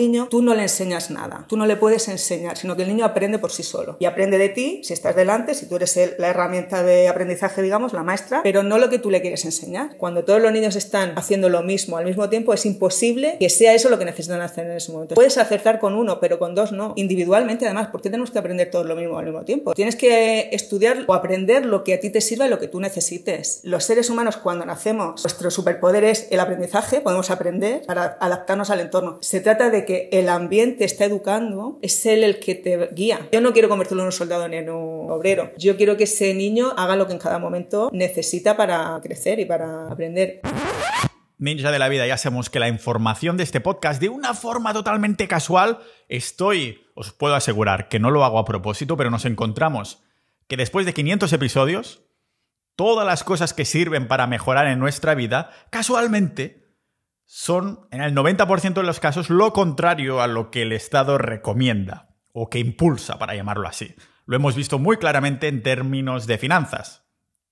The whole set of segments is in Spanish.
niño, tú no le enseñas nada, tú no le puedes enseñar, sino que el niño aprende por sí solo y aprende de ti si estás delante, si tú eres la herramienta de aprendizaje, digamos, la maestra, pero no lo que tú le quieres enseñar. Cuando todos los niños están haciendo lo mismo al mismo tiempo, es imposible que sea eso lo que necesitan hacer en ese momento. Puedes acertar con uno, pero con dos no. Individualmente, además, ¿por qué tenemos que aprender todos lo mismo al mismo tiempo? Tienes que estudiar o aprender lo que a ti te sirva y lo que tú necesites. Los seres humanos, cuando nacemos, nuestro superpoder es el aprendizaje, podemos aprender para adaptarnos al entorno. Se trata de que el ambiente está educando, es él el que te guía. Yo no quiero convertirlo en un soldado ni en un obrero. Yo quiero que ese niño haga lo que en cada momento necesita para crecer y para aprender. Ninja de la vida, ya sabemos que la información de este podcast, de una forma totalmente casual, estoy, os puedo asegurar que no lo hago a propósito, pero nos encontramos que después de 500 episodios, todas las cosas que sirven para mejorar en nuestra vida, casualmente son en el 90% de los casos lo contrario a lo que el Estado recomienda o que impulsa, para llamarlo así. Lo hemos visto muy claramente en términos de finanzas.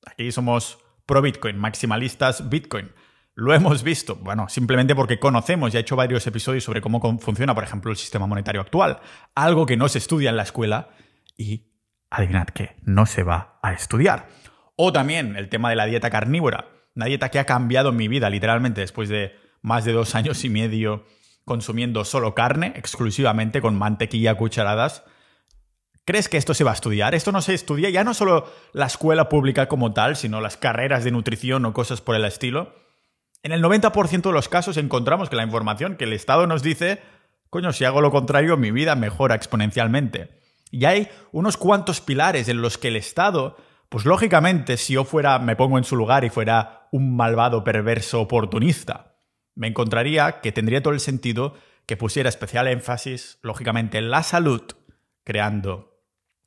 Aquí somos pro Bitcoin, maximalistas Bitcoin. Lo hemos visto, bueno, simplemente porque conocemos, ya he hecho varios episodios sobre cómo funciona, por ejemplo, el sistema monetario actual, algo que no se estudia en la escuela y, adivinad que no se va a estudiar. O también el tema de la dieta carnívora, una dieta que ha cambiado mi vida literalmente después de más de dos años y medio consumiendo solo carne, exclusivamente con mantequilla a cucharadas. ¿Crees que esto se va a estudiar? Esto no se estudia ya no solo la escuela pública como tal, sino las carreras de nutrición o cosas por el estilo. En el 90% de los casos encontramos que la información que el Estado nos dice, coño, si hago lo contrario, mi vida mejora exponencialmente. Y hay unos cuantos pilares en los que el Estado, pues lógicamente, si yo fuera, me pongo en su lugar y fuera un malvado perverso oportunista, me encontraría que tendría todo el sentido que pusiera especial énfasis, lógicamente, en la salud, creando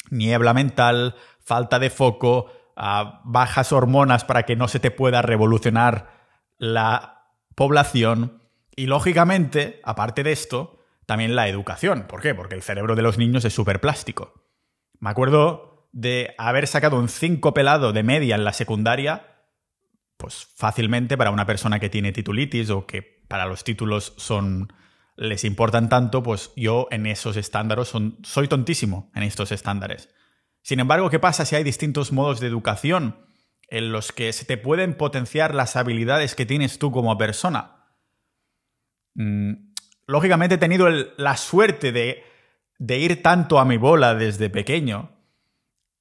niebla mental, falta de foco, ah, bajas hormonas para que no se te pueda revolucionar la población y, lógicamente, aparte de esto, también la educación. ¿Por qué? Porque el cerebro de los niños es súper plástico. Me acuerdo de haber sacado un 5 pelado de media en la secundaria pues fácilmente para una persona que tiene titulitis o que para los títulos son les importan tanto, pues yo en esos estándares son, soy tontísimo en estos estándares. Sin embargo, ¿qué pasa si hay distintos modos de educación en los que se te pueden potenciar las habilidades que tienes tú como persona? Mm, lógicamente he tenido la suerte de, de ir tanto a mi bola desde pequeño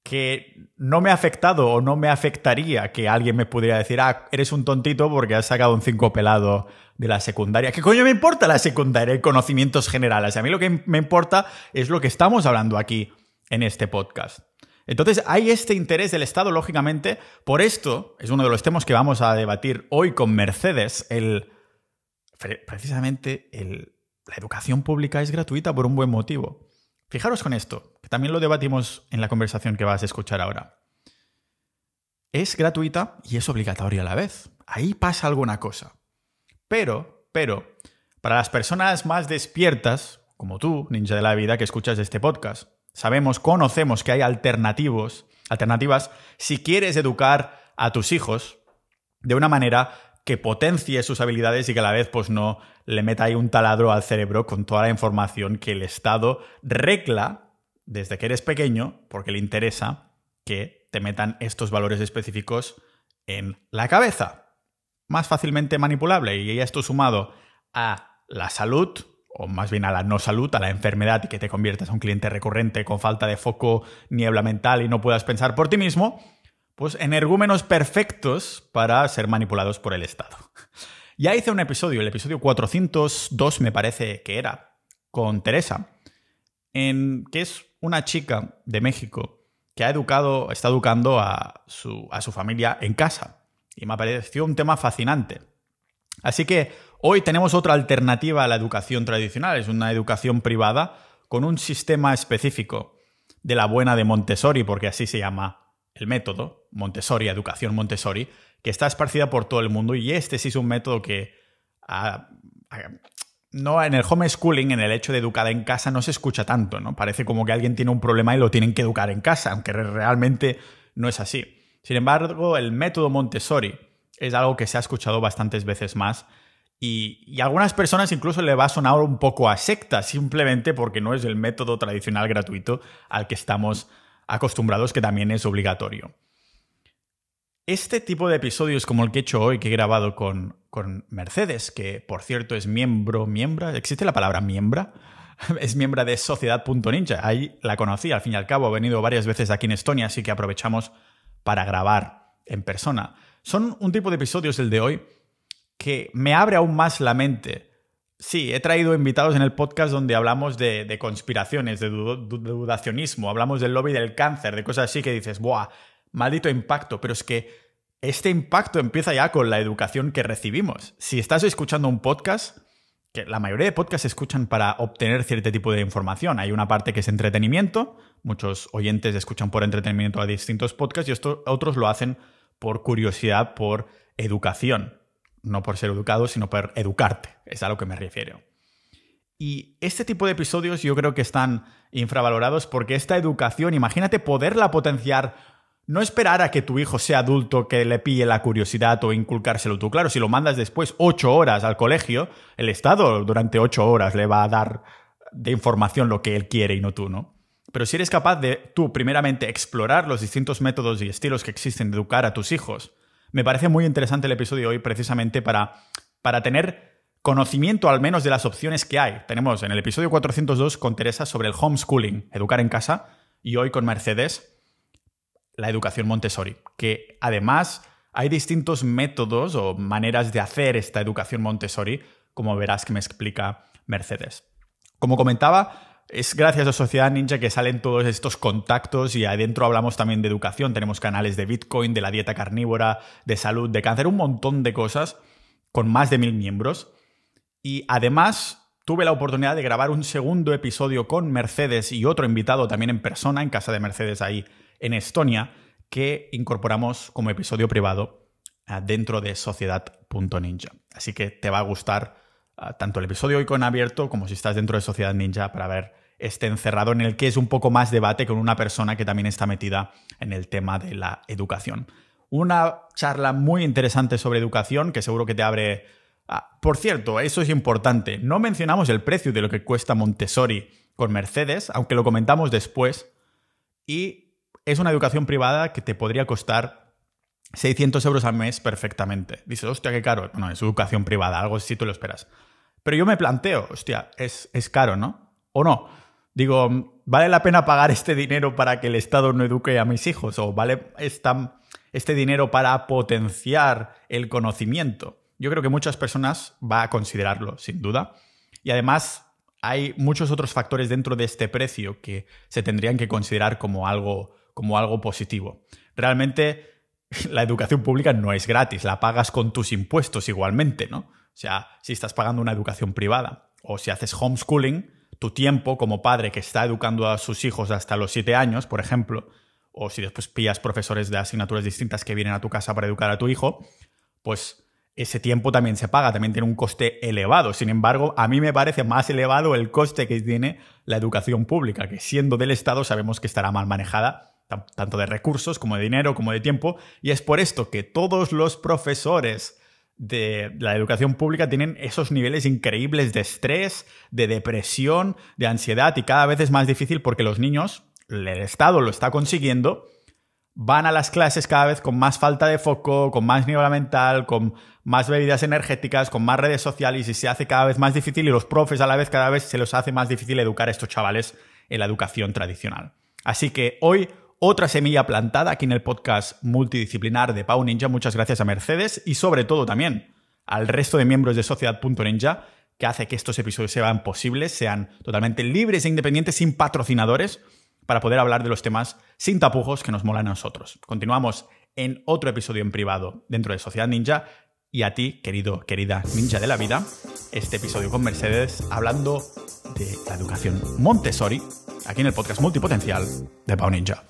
que no me ha afectado o no me afectaría que alguien me pudiera decir, ah, eres un tontito porque has sacado un cinco pelado de la secundaria. ¿Qué coño me importa la secundaria y conocimientos generales? A mí lo que me importa es lo que estamos hablando aquí en este podcast. Entonces hay este interés del Estado, lógicamente, por esto es uno de los temas que vamos a debatir hoy con Mercedes, el... Precisamente la educación pública es gratuita por un buen motivo. Fijaros con esto también lo debatimos en la conversación que vas a escuchar ahora. Es gratuita y es obligatoria a la vez. Ahí pasa alguna cosa. Pero, pero, para las personas más despiertas, como tú, ninja de la vida, que escuchas este podcast, sabemos, conocemos que hay alternativos, alternativas si quieres educar a tus hijos de una manera que potencie sus habilidades y que a la vez pues no le meta ahí un taladro al cerebro con toda la información que el Estado regla desde que eres pequeño, porque le interesa que te metan estos valores específicos en la cabeza. Más fácilmente manipulable. Y esto sumado a la salud, o más bien a la no salud, a la enfermedad y que te conviertas en un cliente recurrente con falta de foco, niebla mental y no puedas pensar por ti mismo, pues energúmenos perfectos para ser manipulados por el Estado. Ya hice un episodio, el episodio 402 me parece que era, con Teresa, que es una chica de México que ha educado, está educando a su, a su familia en casa. Y me pareció un tema fascinante. Así que hoy tenemos otra alternativa a la educación tradicional, es una educación privada con un sistema específico de la buena de Montessori, porque así se llama el método, Montessori, educación Montessori, que está esparcida por todo el mundo y este sí es un método que ha, no, en el homeschooling, en el hecho de educar en casa, no se escucha tanto, ¿no? Parece como que alguien tiene un problema y lo tienen que educar en casa, aunque realmente no es así. Sin embargo, el método Montessori es algo que se ha escuchado bastantes veces más y, y a algunas personas incluso le va a sonar un poco a secta, simplemente porque no es el método tradicional gratuito al que estamos acostumbrados, que también es obligatorio. Este tipo de episodios como el que he hecho hoy, que he grabado con, Mercedes, que por cierto es miembro, miembra, ¿existe la palabra miembra? es miembro de Sociedad.ninja. Ahí la conocí, al fin y al cabo. ha venido varias veces aquí en Estonia, así que aprovechamos para grabar en persona. Son un tipo de episodios, el de hoy, que me abre aún más la mente. Sí, he traído invitados en el podcast donde hablamos de, conspiraciones, de dudacionismo, hablamos del lobby del cáncer, de cosas así que dices, ¡buah! maldito impacto, pero es que este impacto empieza ya con la educación que recibimos. Si estás escuchando un podcast, que la mayoría de podcasts se escuchan para obtener cierto tipo de información. Hay una parte que es entretenimiento, muchos oyentes escuchan por entretenimiento a distintos podcasts y otros lo hacen por curiosidad, por educación. No por ser educado, sino por educarte, es a lo que me refiero. Y este tipo de episodios yo creo que están infravalorados porque esta educación, imagínate poderla potenciar no esperar a que tu hijo sea adulto que le pille la curiosidad o inculcárselo tú. Claro, si lo mandas después ocho horas al colegio, el Estado durante ocho horas le va a dar de información lo que él quiere y no tú, ¿no? Pero si eres capaz de tú, primeramente, explorar los distintos métodos y estilos que existen de educar a tus hijos, me parece muy interesante el episodio de hoy precisamente para, para tener conocimiento al menos de las opciones que hay. Tenemos en el episodio 402 con Teresa sobre el homeschooling, educar en casa, y hoy con Mercedes la educación Montessori, que además hay distintos métodos o maneras de hacer esta educación Montessori, como verás que me explica Mercedes. Como comentaba, es gracias a Sociedad Ninja que salen todos estos contactos y adentro hablamos también de educación, tenemos canales de Bitcoin, de la dieta carnívora, de salud, de cáncer, un montón de cosas, con más de mil miembros. Y además tuve la oportunidad de grabar un segundo episodio con Mercedes y otro invitado también en persona en casa de Mercedes ahí en Estonia que incorporamos como episodio privado ah, dentro de sociedad.ninja. Así que te va a gustar ah, tanto el episodio hoy con abierto como si estás dentro de Sociedad Ninja para ver este encerrado en el que es un poco más debate con una persona que también está metida en el tema de la educación. Una charla muy interesante sobre educación que seguro que te abre... Ah, por cierto, eso es importante. No mencionamos el precio de lo que cuesta Montessori con Mercedes, aunque lo comentamos después. Y es una educación privada que te podría costar 600 euros al mes perfectamente. Dices, hostia, qué caro. No, es educación privada, algo si tú lo esperas. Pero yo me planteo, hostia, es, es caro, ¿no? ¿O no? Digo, ¿vale la pena pagar este dinero para que el Estado no eduque a mis hijos? ¿O vale este dinero para potenciar el conocimiento? Yo creo que muchas personas van a considerarlo, sin duda. Y además hay muchos otros factores dentro de este precio que se tendrían que considerar como algo como algo positivo. Realmente la educación pública no es gratis, la pagas con tus impuestos igualmente, ¿no? O sea, si estás pagando una educación privada o si haces homeschooling, tu tiempo como padre que está educando a sus hijos hasta los 7 años, por ejemplo, o si después pillas profesores de asignaturas distintas que vienen a tu casa para educar a tu hijo, pues ese tiempo también se paga, también tiene un coste elevado. Sin embargo, a mí me parece más elevado el coste que tiene la educación pública, que siendo del Estado sabemos que estará mal manejada tanto de recursos como de dinero como de tiempo, y es por esto que todos los profesores de la educación pública tienen esos niveles increíbles de estrés, de depresión, de ansiedad, y cada vez es más difícil porque los niños, el Estado lo está consiguiendo, van a las clases cada vez con más falta de foco, con más nivel mental, con más bebidas energéticas, con más redes sociales y se hace cada vez más difícil y los profes a la vez cada vez se los hace más difícil educar a estos chavales en la educación tradicional. Así que hoy otra semilla plantada aquí en el podcast multidisciplinar de Pau Ninja. Muchas gracias a Mercedes y sobre todo también al resto de miembros de Sociedad.ninja que hace que estos episodios sean posibles, sean totalmente libres e independientes, sin patrocinadores, para poder hablar de los temas sin tapujos que nos molan a nosotros. Continuamos en otro episodio en privado dentro de Sociedad Ninja y a ti, querido, querida ninja de la vida, este episodio con Mercedes hablando de la educación Montessori, aquí en el podcast multipotencial de Pau Ninja.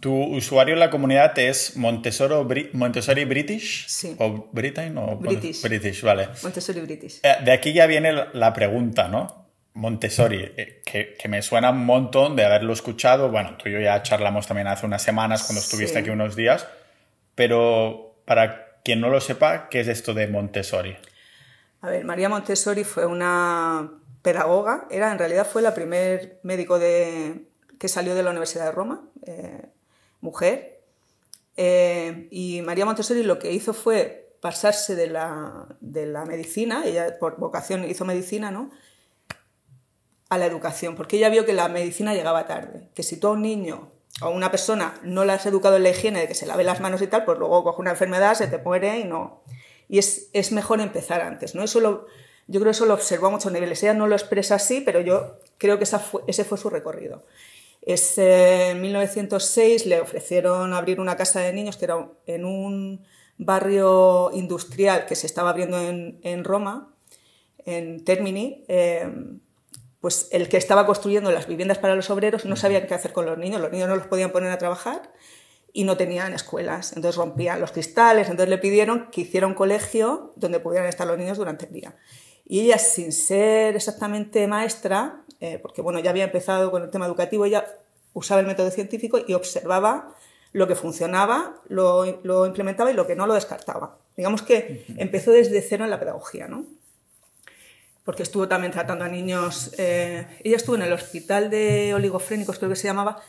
¿Tu usuario en la comunidad es Montessori, British? Sí. ¿O Britain? British. British, vale. Montessori British. Eh, de aquí ya viene la pregunta, ¿no? Montessori, eh, que, me suena un montón de haberlo escuchado. Bueno, tú y yo ya charlamos también hace unas semanas cuando estuviste aquí unos días, pero para quien no lo sepa, ¿qué es esto de Montessori? A ver, María Montessori fue una pedagoga, era en realidad fue la primer médico que salió de la Universidad de Roma, eh, mujer, eh, y María Montessori lo que hizo fue pasarse de la, de la medicina, ella por vocación hizo medicina, ¿no? a la educación, porque ella vio que la medicina llegaba tarde, que si tú a un niño o a una persona no la has educado en la higiene de que se lave las manos y tal, pues luego coge una enfermedad, se te muere y no. Y es, mejor empezar antes, ¿no? Eso lo, yo creo que eso lo observó a muchos niveles. Ella no lo expresa así, pero yo creo que esa fue, ese fue su recorrido. Es, en 1906 le ofrecieron abrir una casa de niños que era en un barrio industrial que se estaba abriendo en, Roma, en Termini. Eh, pues el que estaba construyendo las viviendas para los obreros no sabía qué hacer con los niños, los niños no los podían poner a trabajar y no tenían escuelas, entonces rompían los cristales, entonces le pidieron que hiciera un colegio donde pudieran estar los niños durante el día. Y ella, sin ser exactamente maestra, eh, porque bueno, ya había empezado con el tema educativo, ella usaba el método científico y observaba lo que funcionaba, lo implementaba y lo que no lo descartaba. Digamos que empezó desde cero en la pedagogía, ¿no? porque estuvo también tratando a niños. Eh, ella estuvo en el hospital de oligofrénicos, creo que se llamaba,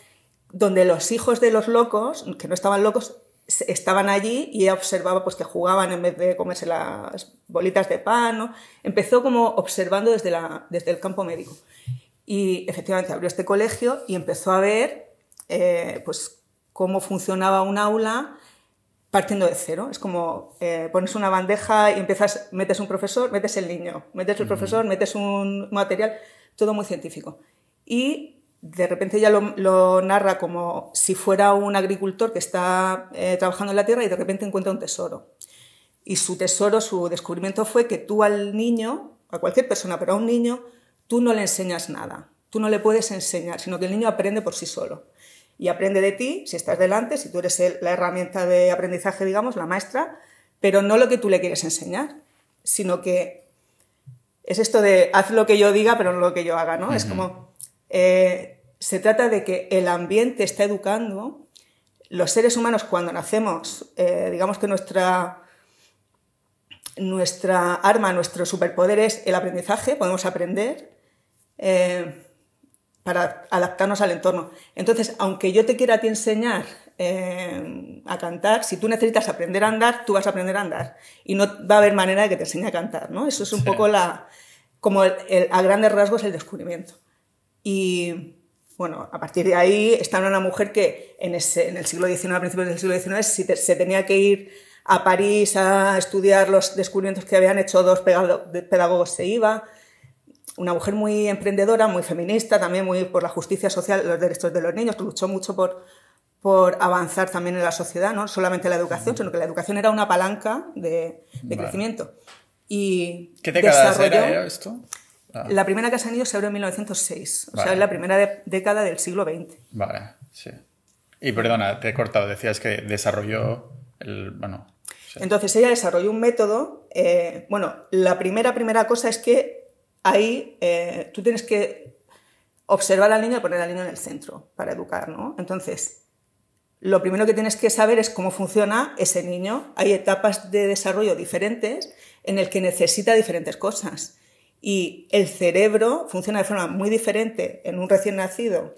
donde los hijos de los locos, que no estaban locos, estaban allí y ella observaba pues que jugaban en vez de comerse las bolitas de pan. Empezó como observando desde, la, desde el campo médico. Y efectivamente abrió este colegio y empezó a ver eh, pues cómo funcionaba un aula, partiendo de cero. Es como eh, pones una bandeja y empiezas, metes un profesor, metes el niño, metes el mm. profesor, metes un material, todo muy científico. Y de repente ya lo, narra como si fuera un agricultor que está eh, trabajando en la tierra y de repente encuentra un tesoro. Y su tesoro, su descubrimiento fue que tú al niño, a cualquier persona, pero a un niño, tú no le enseñas nada. Tú no le puedes enseñar, sino que el niño aprende por sí solo y aprende de ti, si estás delante, si tú eres la herramienta de aprendizaje, digamos, la maestra, pero no lo que tú le quieres enseñar, sino que es esto de haz lo que yo diga, pero no lo que yo haga, ¿no? Es como, eh, se trata de que el ambiente está educando, los seres humanos cuando nacemos, eh, digamos que nuestra, nuestra arma, nuestro superpoder es el aprendizaje, podemos aprender. Eh, para adaptarnos al entorno. Entonces, aunque yo te quiera a ti enseñar eh, a cantar, si tú necesitas aprender a andar, tú vas a aprender a andar. Y no va a haber manera de que te enseñe a cantar, ¿no? Eso es un poco la, como a grandes rasgos el descubrimiento. Y bueno, a partir de ahí está una mujer que en, el siglo XIX, a principios del siglo XIX, si se tenía que ir a París a estudiar los descubrimientos que habían hecho dos pedagogos, se iba una mujer muy emprendedora, muy feminista, también muy por la justicia social, los derechos de los niños, que luchó mucho por, por avanzar también en la sociedad, no solamente la educación, sino que la educación era una palanca de, de crecimiento. Y ¿Qué décadas era esto? Ah. La primera casa se han ido se abrió en 1906, o sea, es la primera década del siglo XX. Vale, sí. Y perdona, te he cortado, decías que desarrolló el... bueno... Entonces ella desarrolló un método, eh, bueno, la primera, primera cosa es que ahí eh, tú tienes que observar al niño y poner al niño en el centro para educar, Entonces, lo primero que tienes que saber es cómo funciona ese niño. Hay etapas de desarrollo diferentes en el que necesita diferentes cosas. Y el cerebro funciona de forma muy diferente en un recién nacido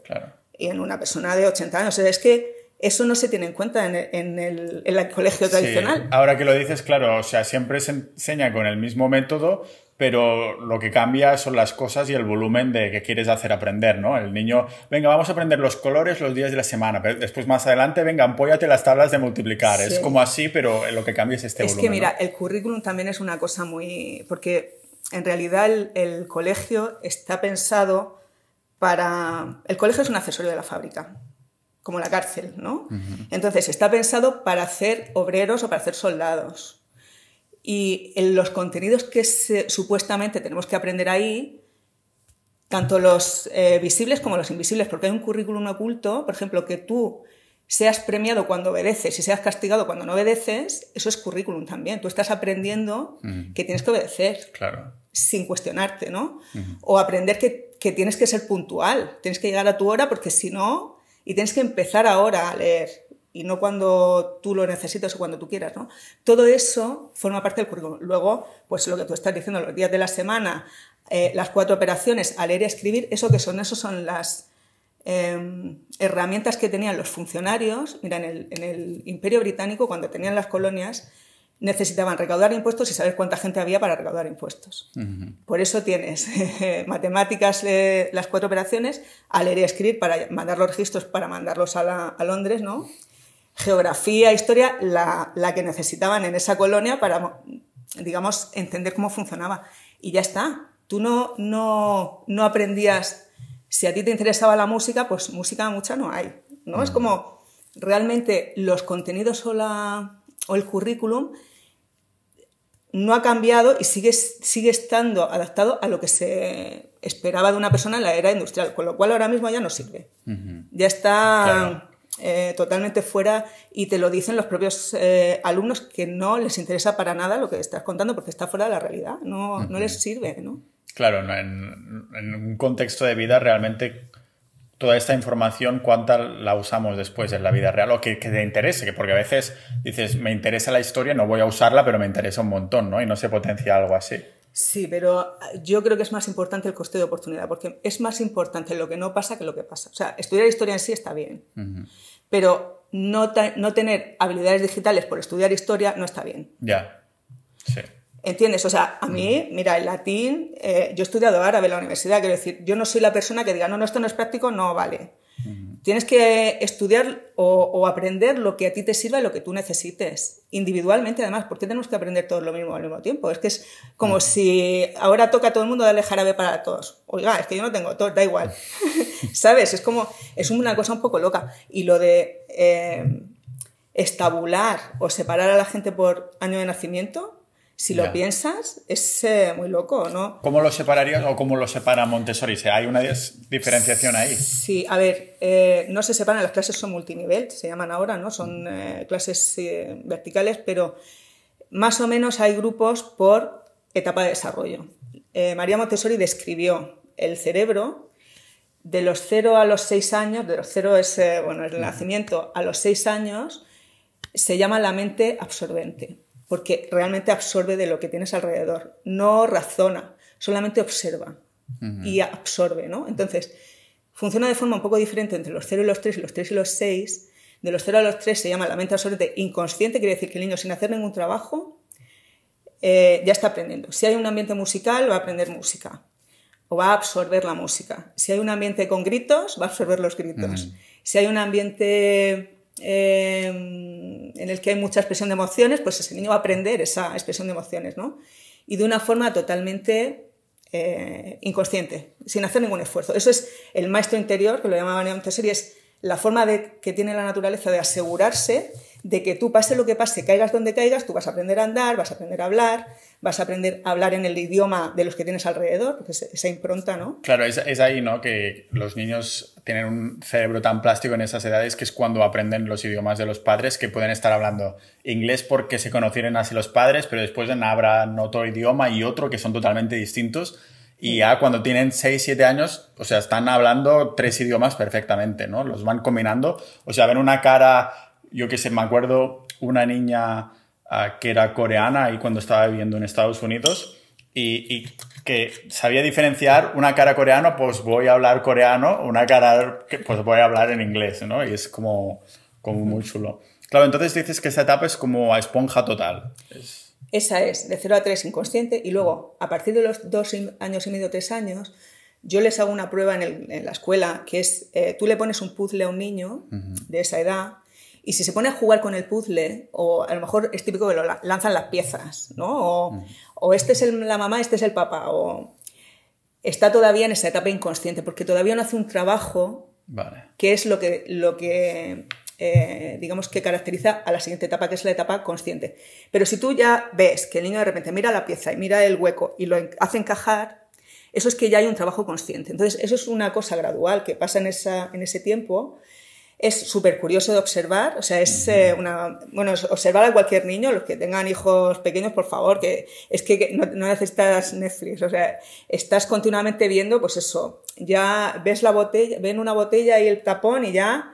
y en una persona de 80 años. es que eso no se tiene en cuenta en el, colegio tradicional. Ahora que lo dices, claro, o sea, siempre se enseña con el mismo método, pero lo que cambia son las cosas y el volumen de que quieres hacer aprender, ¿no? El niño, venga, vamos a aprender los colores los días de la semana, pero después más adelante, venga, apóyate las tablas de multiplicar. Es como así, pero lo que cambia es este volumen. Es que mira, el currículum también es una cosa muy... porque en realidad el, colegio está pensado para... El colegio es un accesorio de la fábrica como la cárcel, ¿no? Entonces está pensado para hacer obreros o para hacer soldados y en los contenidos que supuestamente tenemos que aprender ahí, tanto los eh, visibles como los invisibles, porque hay un currículum oculto, por ejemplo, que tú seas premiado cuando obedeces y seas castigado cuando no obedeces, eso es currículum también. Tú estás aprendiendo que tienes que obedecer. Claro. Sin cuestionarte, ¿no? O aprender que, tienes que ser puntual, tienes que llegar a tu hora porque si no, y tienes que empezar ahora a leer y no cuando tú lo necesitas o cuando tú quieras, ¿no? Todo eso forma parte del currículum. Luego, pues lo que tú estás diciendo, los días de la semana, eh, las cuatro operaciones, a leer y a escribir, eso que son, eso son las em, herramientas que tenían los funcionarios. Mira, en el, Imperio Británico, cuando tenían las colonias, necesitaban recaudar impuestos y saber cuánta gente había para recaudar impuestos. Por eso tienes matemáticas, eh, las cuatro operaciones, a leer y escribir para mandar los registros, para mandarlos a, a Londres, ¿no? geografía, historia, la, que necesitaban en esa colonia para, digamos, entender cómo funcionaba. Y ya está. Tú no, no, no aprendías, si a ti te interesaba la música, pues música mucha no hay. ¿no? Es mm. como realmente los contenidos o, o el currículum no ha cambiado y sigue, sigue estando adaptado a lo que se esperaba de una persona en la era industrial, con lo cual ahora mismo ya no sirve. Ya está eh, totalmente fuera y te lo dicen los propios eh, alumnos que no les interesa para nada lo que estás contando porque está fuera de la realidad, no, les sirve, Claro, en, un contexto de vida realmente toda esta información, ¿cuánta la usamos después en la vida real? O que, te interese, porque a veces dices, me interesa la historia, no voy a usarla, pero me interesa un montón, Y no se potencia algo así. Sí, pero ah, yo creo que es más importante el coste de oportunidad, porque es más importante lo que no pasa que lo que pasa. O sea, estudiar historia en sí está bien, pero no, tener habilidades digitales por estudiar historia no está bien. Ya, sí. ¿Entiendes? O sea, a mí, mira, el latín, eh, yo he estudiado árabe en la universidad, quiero decir, yo no soy la persona que diga, no, no, esto no es práctico, no vale. Tienes que estudiar o, aprender lo que a ti te sirva y lo que tú necesites, individualmente además, porque tenemos que aprender todo lo mismo al mismo tiempo. Es que es como si ahora toca a todo el mundo darle jarabe para todos. Oiga, es que yo no tengo todo, da igual. ¿Sabes? Es como, es una cosa un poco loca. Y lo de eh, estabular o separar a la gente por año de nacimiento, si lo piensas, es eh, muy loco, ¿no? ¿Cómo lo separarías o cómo lo separa Montessori? ¿Hay una diferenciación ahí? Sí, a ver, eh, no se separan, las clases son multinivel, se llaman ahora, ¿no? Son eh, clases verticales, pero más o menos hay grupos por etapa de desarrollo. María Montessori describió el cerebro de los 0 a los 6 años, de los cero es bueno, el nacimiento, a los seis años, se llama la mente absorbente porque realmente absorbe de lo que tienes alrededor, no razona, solamente observa y absorbe, ¿no? Entonces, funciona de forma un poco diferente entre los 0 y los 3 y los 3 y los 6. De los 0 a los 3 se llama la mente absorbente inconsciente, quiere decir que el niño sin hacer ningún trabajo eh, ya está aprendiendo. Si hay un ambiente musical, va a aprender música o va a absorber la música. Si hay un ambiente con gritos, va a absorber los gritos. Si hay un ambiente Em, en el que hay mucha expresión de emociones, pues ese niño va a aprender esa expresión de emociones, ¿no? Y de una forma totalmente eh, inconsciente, sin hacer ningún esfuerzo. Eso es el maestro interior, que lo llamaban antes, y es la forma de, que tiene la naturaleza de asegurarse de que tú pase lo que pase, caigas donde caigas, tú vas a aprender a andar, vas a aprender a hablar, vas a aprender a hablar en el idioma de los que tienes alrededor, porque esa impronta, ¿no? Claro, es, ahí, ¿no? Que los niños tienen un cerebro tan plástico en esas edades que es cuando aprenden los idiomas de los padres, que pueden estar hablando inglés porque se conocieron así los padres, pero después habrán otro idioma y otro que son totalmente distintos. Y ya cuando tienen 6, 7 años, o sea, están hablando tres idiomas perfectamente, ¿no? Los van combinando. O sea, ven una cara yo qué sé, me acuerdo una niña ah, que era coreana y cuando estaba viviendo en Estados Unidos y, que sabía diferenciar una cara coreana, pues voy a hablar coreano, una cara, pues voy a hablar en inglés, ¿no? Y es como, como muy chulo. Claro, entonces dices que esa etapa es como a esponja total. Esa es, de 0 a 3 inconsciente y luego, a partir de los dos años y medio, tres años, yo les hago una prueba en, la escuela, que es, eh, tú le pones un puzzle a un niño de esa edad y si se pone a jugar con el puzzle, o a lo mejor es típico que lo lanzan las piezas, ¿no? Mm. O, este es el, la mamá, este es el papá, o está todavía en esa etapa inconsciente, porque todavía no hace un trabajo que es lo que, lo que eh, digamos, que caracteriza a la siguiente etapa, que es la etapa consciente. Pero si tú ya ves que el niño de repente mira la pieza y mira el hueco y lo hace encajar, eso es que ya hay un trabajo consciente. Entonces, eso es una cosa gradual que pasa en, esa, en ese tiempo es súper curioso de observar, o sea, es eh, una... Bueno, observar a cualquier niño, los que tengan hijos pequeños, por favor, que es que, no, necesitas Netflix, o sea, estás continuamente viendo, pues eso, ya ves la botella, ven una botella y el tapón y ya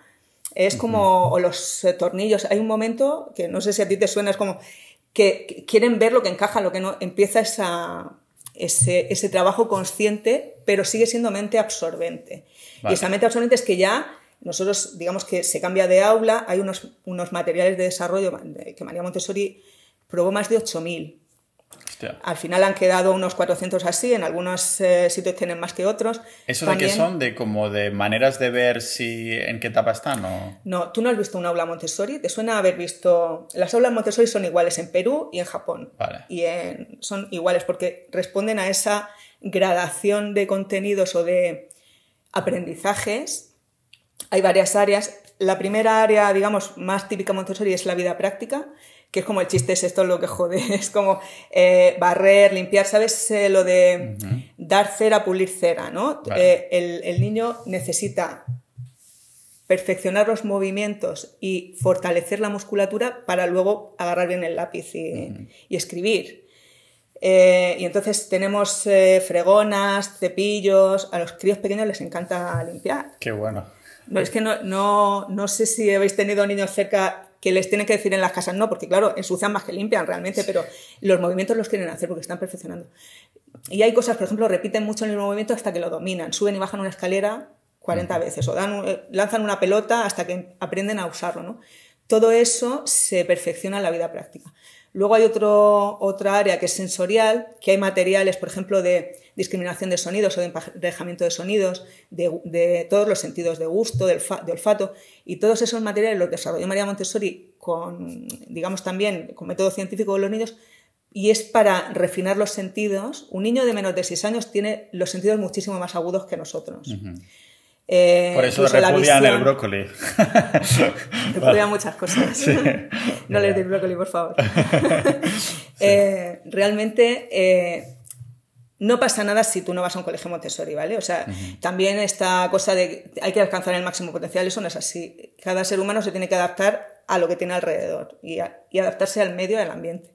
es como, los eh, tornillos, hay un momento que no sé si a ti te suena, es como que, quieren ver lo que encaja, lo que no, empieza esa... Ese, trabajo consciente, pero sigue siendo mente absorbente. Y esa mente absorbente es que ya nosotros, digamos que se cambia de aula, hay unos, materiales de desarrollo que María Montessori probó más de 8.000. Hostia. Al final han quedado unos 400 así, en algunos eh, sitios tienen más que otros. ¿Eso de qué son? ¿De como de maneras de ver si en qué etapa están? No, tú no has visto un aula Montessori, te suena haber visto... Las aulas Montessori son iguales en Perú y en Japón. Vale. Y son iguales porque responden a esa gradación de contenidos o de aprendizajes hay varias áreas. La primera área, digamos, más típica Montessori es la vida práctica, que es como el chiste es esto lo que jode, es como eh, barrer, limpiar, ¿sabes? Eh, lo de dar cera, pulir cera, ¿no? Eh, el, niño necesita perfeccionar los movimientos y fortalecer la musculatura para luego agarrar bien el lápiz y, escribir. y entonces tenemos fregonas, cepillos, a los críos pequeños les encanta limpiar. Qué bueno. No, es que no, sé si habéis tenido niños cerca que les tienen que decir en las casas no, porque claro, en ensucian más que limpian realmente, pero los movimientos los quieren hacer porque están perfeccionando. Y hay cosas, por ejemplo, repiten mucho el mismo movimiento hasta que lo dominan, suben y bajan una escalera 40 veces o eh, lanzan una pelota hasta que aprenden a usarlo, ¿no? Todo eso se perfecciona en la vida práctica. Luego hay otro, otra área que es sensorial, que hay materiales, por ejemplo, de discriminación de sonidos o de emparejamiento de sonidos, de, todos los sentidos de gusto, de, olfato, y todos esos materiales los desarrolló María Montessori con, digamos también, con método científico de los niños, y es para refinar los sentidos. Un niño de menos de 6 años tiene los sentidos muchísimo más agudos que nosotros. Eh, por eso repudian el brócoli. repudian muchas cosas. no les den brócoli, por favor. Eh, realmente eh, no pasa nada si tú no vas a un colegio Montessori, ¿vale? O sea, también esta cosa de hay que alcanzar el máximo potencial, eso no es así. Cada ser humano se tiene que adaptar a lo que tiene alrededor y, adaptarse al medio y al ambiente.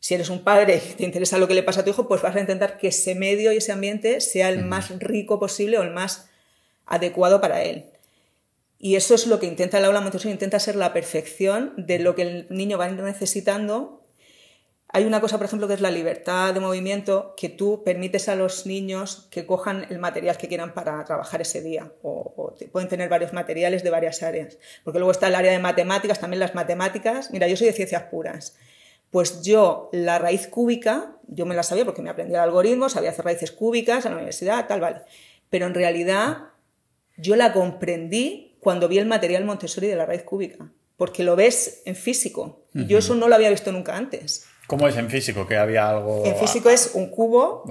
Si eres un padre y te interesa lo que le pasa a tu hijo, pues vas a intentar que ese medio y ese ambiente sea el más rico posible o el más adecuado para él. Y eso es lo que intenta el aula Montessori, intenta ser la perfección de lo que el niño va necesitando hay una cosa, por ejemplo, que es la libertad de movimiento, que tú permites a los niños que cojan el material que quieran para trabajar ese día, o, pueden tener varios materiales de varias áreas, porque luego está el área de matemáticas, también las matemáticas. Mira, yo soy de ciencias puras, pues yo la raíz cúbica, yo me la sabía porque me aprendí el algoritmo, sabía hacer raíces cúbicas en la universidad, tal, vale. Pero en realidad yo la comprendí cuando vi el material Montessori de la raíz cúbica, porque lo ves en físico. yo eso no lo había visto nunca antes. ¿Cómo es en físico? Que había algo. En físico es un cubo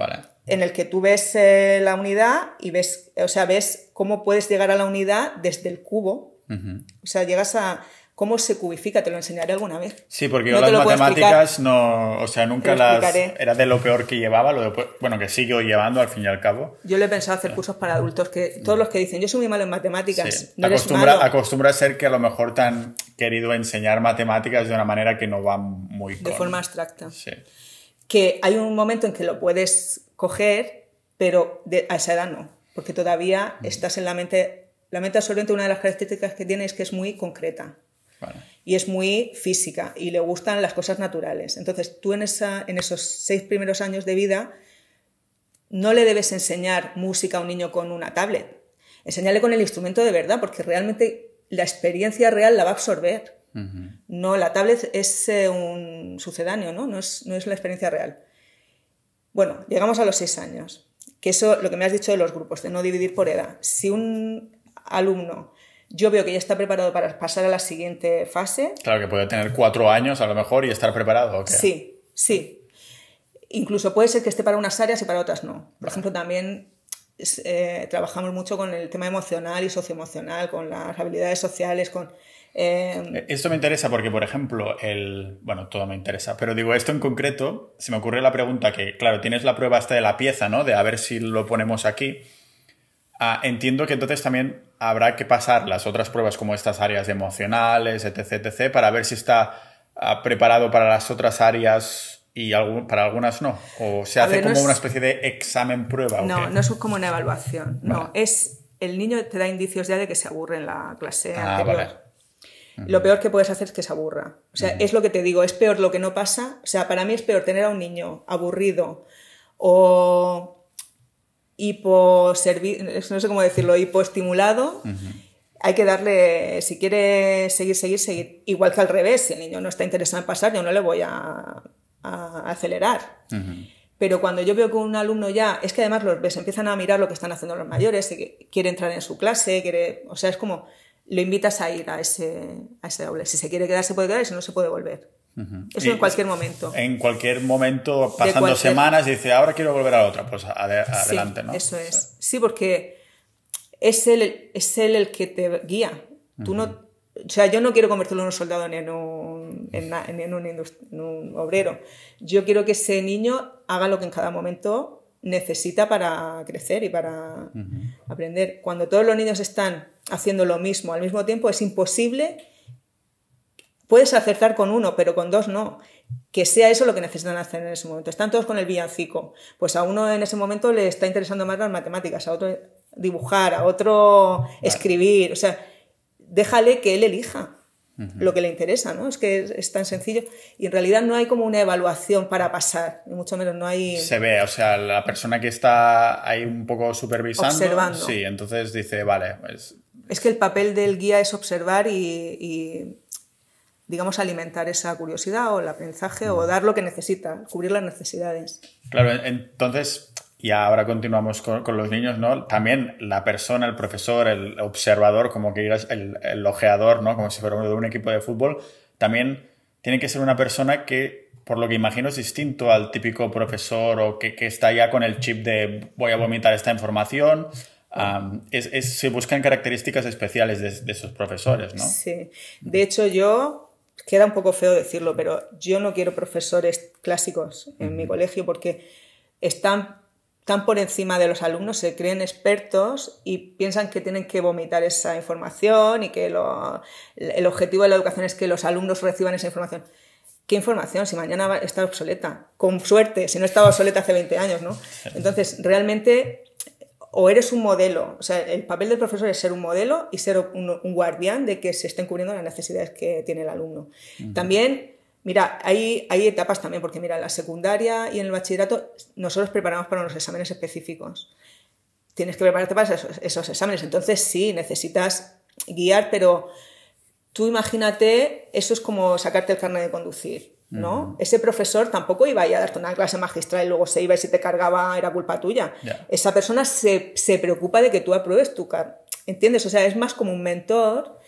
en el que tú ves eh, la unidad y ves, o sea, ves cómo puedes llegar a la unidad desde el cubo. O sea, llegas a, cómo se cubifica, te lo enseñaré alguna vez. Sí, porque yo las matemáticas no, o sea, nunca las era de lo peor que llevaba, lo pues, bueno, que sigo llevando al fin y al cabo. Yo le he pensado hacer cursos para adultos que todos los que dicen, "Yo soy muy malo en matemáticas", acostumbra, acostumbra a ser que a lo mejor te han querido enseñar matemáticas de una manera que no va muy bien. De forma abstracta. Sí. Que hay un momento en que lo puedes coger, pero a esa edad no, porque todavía mm. estás en la mente la mente absorbente, una de las características que tiene es que es muy concreta. Y es muy física y le gustan las cosas naturales. Entonces, tú en, esa, en esos seis primeros años de vida no le debes enseñar música a un niño con una tablet. Enseñale con el instrumento de verdad, porque realmente la experiencia real la va a absorber. No, la tablet es eh, un sucedáneo, ¿no? No es, no es la experiencia real. Bueno, llegamos a los seis años. Que eso, lo que me has dicho de los grupos, de no dividir por edad. Si un alumno yo veo que ya está preparado para pasar a la siguiente fase. Claro, que puede tener cuatro años a lo mejor y estar preparado. Sí, sí. Incluso puede ser que esté para unas áreas y para otras no. Por ejemplo, también eh, trabajamos mucho con el tema emocional y socioemocional, con las habilidades sociales, con... Em, e, esto me interesa porque, por ejemplo, el... Bueno, todo me interesa, pero digo, esto en concreto, se me ocurre la pregunta que, claro, tienes la prueba hasta de la pieza, ¿no? De a ver si lo ponemos aquí. Ah, entiendo que entonces también habrá que pasar las otras pruebas como estas áreas emocionales, etc., etc., para ver si está ah, preparado para las otras áreas y para algunas no. O se hace como una especie de examen prueba. No, no es como una evaluación. No, es el niño te da indicios ya de que se aburre en la clase ah, anterior. Lo peor que puedes hacer es que se aburra. O sea, es lo que te digo, es peor lo que no pasa. O sea, para mí es peor tener a un niño aburrido o no sé cómo decirlo, hipoestimulado, hay que darle, si quiere seguir, seguir, seguir. Igual que al revés, si el niño no está interesado en pasar, yo no le voy a, acelerar. Pero cuando yo veo que un alumno ya, es que además los ves, empiezan a mirar lo que están haciendo los mayores, quiere entrar en su clase, quiere, o sea, es como lo invitas a ir a ese, a ese doble Si se quiere quedar, se puede quedar si no, se puede volver. Eso en cualquier momento. En cualquier momento, pasando semanas, y dice, ahora quiero volver a la otra, pues adelante, Eso es. Sí, porque es él, es el que te guía. Tú no, o sea, yo no quiero convertirlo en un soldado ni en un, obrero. Yo quiero que ese niño haga lo que en cada momento necesita para crecer y para aprender. Cuando todos los niños están haciendo lo mismo al mismo tiempo, es imposible Puedes acertar con uno, pero con dos no. Que sea eso lo que necesitan hacer en ese momento. Están todos con el villancico. Pues a uno en ese momento le está interesando más las matemáticas, a otro dibujar, a otro escribir. O sea, déjale que él elija lo que le interesa, ¿no? Es que es, tan sencillo. Y en realidad no hay como una evaluación para pasar, mucho menos no hay... Se ve, o sea, la persona que está ahí un poco supervisando... Observando. Sí, entonces dice, vale, pues... Es que el papel del guía es observar y digamos, alimentar esa curiosidad o el aprendizaje o dar lo que necesita, cubrir las necesidades. Claro, entonces, y ahora continuamos con, los niños, ¿no? También la persona, el profesor, el observador, como que digas, el, el ojeador, ¿no? Como si fuera uno de un equipo de fútbol, también tiene que ser una persona que, por lo que imagino, es distinto al típico profesor o que, que está ya con el chip de voy a vomitar esta información. se buscan características especiales de, de esos profesores, ¿no? Sí. De hecho, yo queda un poco feo decirlo, pero yo no quiero profesores clásicos en mi colegio porque están tan por encima de los alumnos, se creen expertos y piensan que tienen que vomitar esa información y que el objetivo de la educación es que los alumnos reciban esa información. ¿Qué información? Si mañana está obsoleta. Con suerte, si no estaba obsoleta hace 20 años, ¿no? Entonces, realmente o eres un modelo, o sea, el papel del profesor es ser un modelo y ser un, guardián de que se estén cubriendo las necesidades que tiene el alumno. También, mira, hay, hay etapas también, porque mira, en la secundaria y en el bachillerato nosotros preparamos para los exámenes específicos. Tienes que prepararte para esos, esos exámenes, entonces sí, necesitas guiar, pero tú imagínate, eso es como sacarte el carnet de conducir. ¿no? Ese profesor tampoco iba a, ir a darte una clase magistral y luego se iba y si te cargaba era culpa tuya. Esa persona se, preocupa de que tú apruebes tu carrera. ¿Entiendes? O sea, es más como un mentor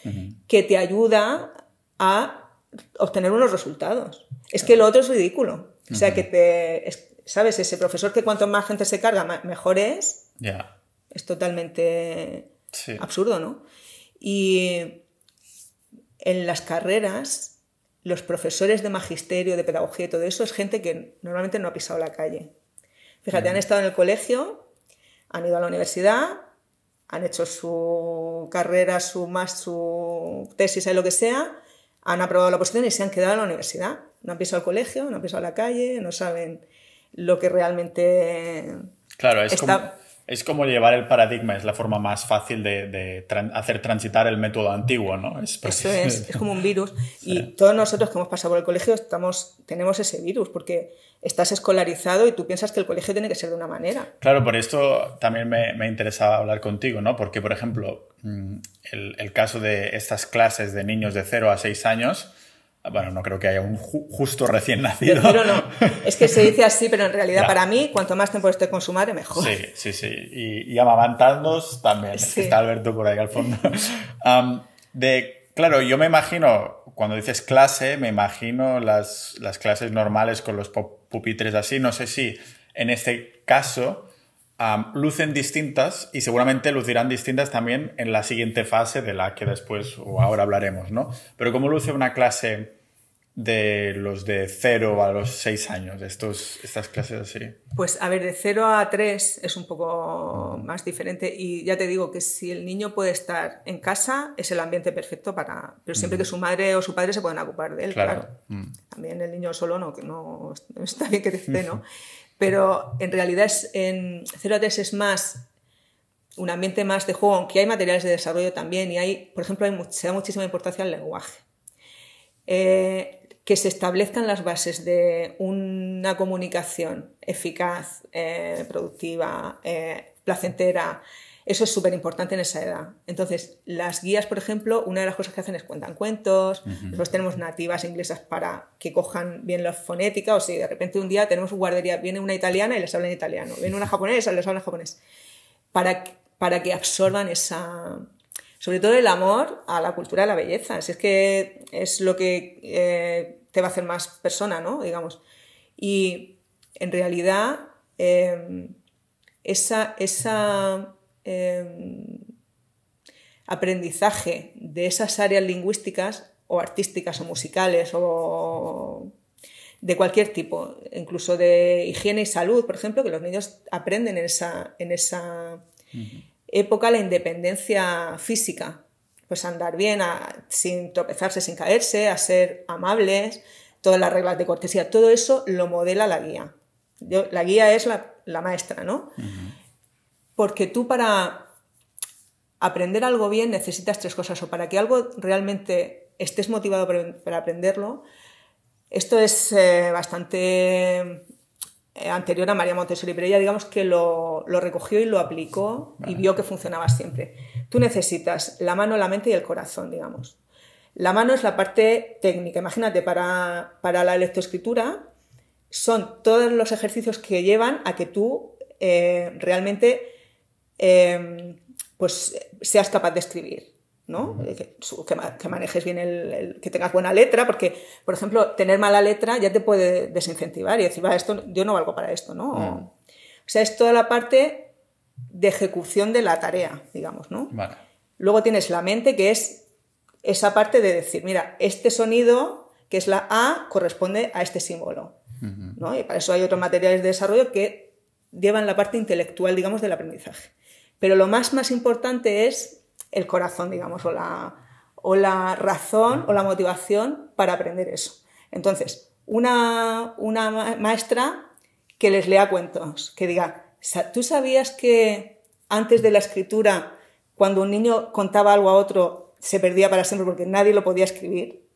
que te ayuda a obtener unos resultados. Es que lo otro es ridículo. O sea, que te... ¿Sabes? Ese profesor que cuanto más gente se carga, mejor es. Ya. Es totalmente absurdo, ¿no? Y en las carreras los profesores de magisterio, de pedagogía y todo eso, es gente que normalmente no ha pisado la calle. Fíjate, han estado en el colegio, han ido a la universidad, han hecho su carrera, su, más, su tesis, lo que sea, han aprobado la posición y se han quedado en la universidad. No han pisado el colegio, no han pisado la calle, no saben lo que realmente... Claro, está... Es como llevar el paradigma, es la forma más fácil de, hacer transitar el método antiguo, ¿no? Es Eso es, es como un virus. Y todos nosotros que hemos pasado por el colegio estamos, tenemos ese virus, porque estás escolarizado y tú piensas que el colegio tiene que ser de una manera. Claro, por esto también me, me interesaba hablar contigo, ¿no? Porque, por ejemplo, mm, el, el, caso de estas clases de niños de 0 a 6 años, bueno, no creo que haya un justo recién nacido. Pero no, es que se dice así, pero en realidad para mí, cuanto más tiempo esté con mejor. Sí, sí, sí. Y, y también. Está Alberto por ahí al fondo. de, claro, yo me imagino, cuando dices clase, me imagino las, las clases normales con los pupitres así. No sé si en este caso... lucen distintas y seguramente lucirán distintas también en la siguiente fase de la que después o ahora hablaremos, ¿no? Pero cómo luce una clase de los de 0 a los 6 años, estos, estas clases así? Pues a ver, de 0 a 3 es un poco más diferente y ya te digo que si el niño puede estar en casa es el ambiente perfecto para, pero siempre mm. que su madre o su padre se puedan ocupar de él, claro. Mm. También el niño solo no, que no está bien que esté, ¿no? Pero en realidad es, en 0 a 3 es más un ambiente más de juego, aunque hay materiales de desarrollo también y hay, por ejemplo, hay, se da muchísima importancia al lenguaje. Eh, que se establezcan las bases de una comunicación eficaz, eh, productiva, eh, placentera. Eso es súper importante en esa edad. Entonces, las guías, por ejemplo, una de las cosas que hacen es cuentan cuentos, Nosotros tenemos nativas inglesas para que cojan bien la fonética, o si de repente un día tenemos guardería, viene una italiana y les habla en italiano, viene una japonesa y les habla en japonés, para, para que absorban esa, sobre todo el amor a la cultura a la belleza. Así es que es lo que eh, te va a hacer más persona, ¿no? Digamos. Y en realidad, ese em, esa, esa em, aprendizaje de esas áreas lingüísticas o artísticas o musicales o de cualquier tipo, incluso de higiene y salud, por ejemplo, que los niños aprenden en esa, en esa época la independencia física, pues andar bien, sin tropezarse, sin caerse, a ser amables, todas las reglas de cortesía, todo eso lo modela la guía. la guía es la, la maestra, ¿no? Porque tú para aprender algo bien necesitas tres cosas, o para que algo realmente estés motivado para, aprenderlo, esto es eh, bastante eh, anterior a María Montessori, pero ella digamos que lo, recogió y lo aplicó y vio que funcionaba siempre. Tú necesitas la mano, la mente y el corazón, digamos. La mano es la parte técnica. Imagínate, para, para la lectoescritura son todos los ejercicios que llevan a que tú eh, realmente eh, pues, seas capaz de escribir. ¿no? Eh, que, manejes bien el, que tengas buena letra, porque, por ejemplo, tener mala letra ya te puede desincentivar y decir, va, esto, yo no valgo para esto, ¿no? O sea, es toda la parte de ejecución de la tarea, digamos, ¿no? Luego tienes la mente, que es esa parte de decir, mira, este sonido, que es la A, corresponde a este símbolo. ¿no? Y para eso hay otros materiales de desarrollo que llevan la parte intelectual, digamos, del aprendizaje. Pero lo más, más importante es el corazón, digamos, o la, o la razón o la motivación para aprender eso. Entonces, una maestra que les lea cuentos, que diga, ¿Tú sabías que antes de la escritura, cuando un niño contaba algo a otro, se perdía para siempre porque nadie lo podía escribir?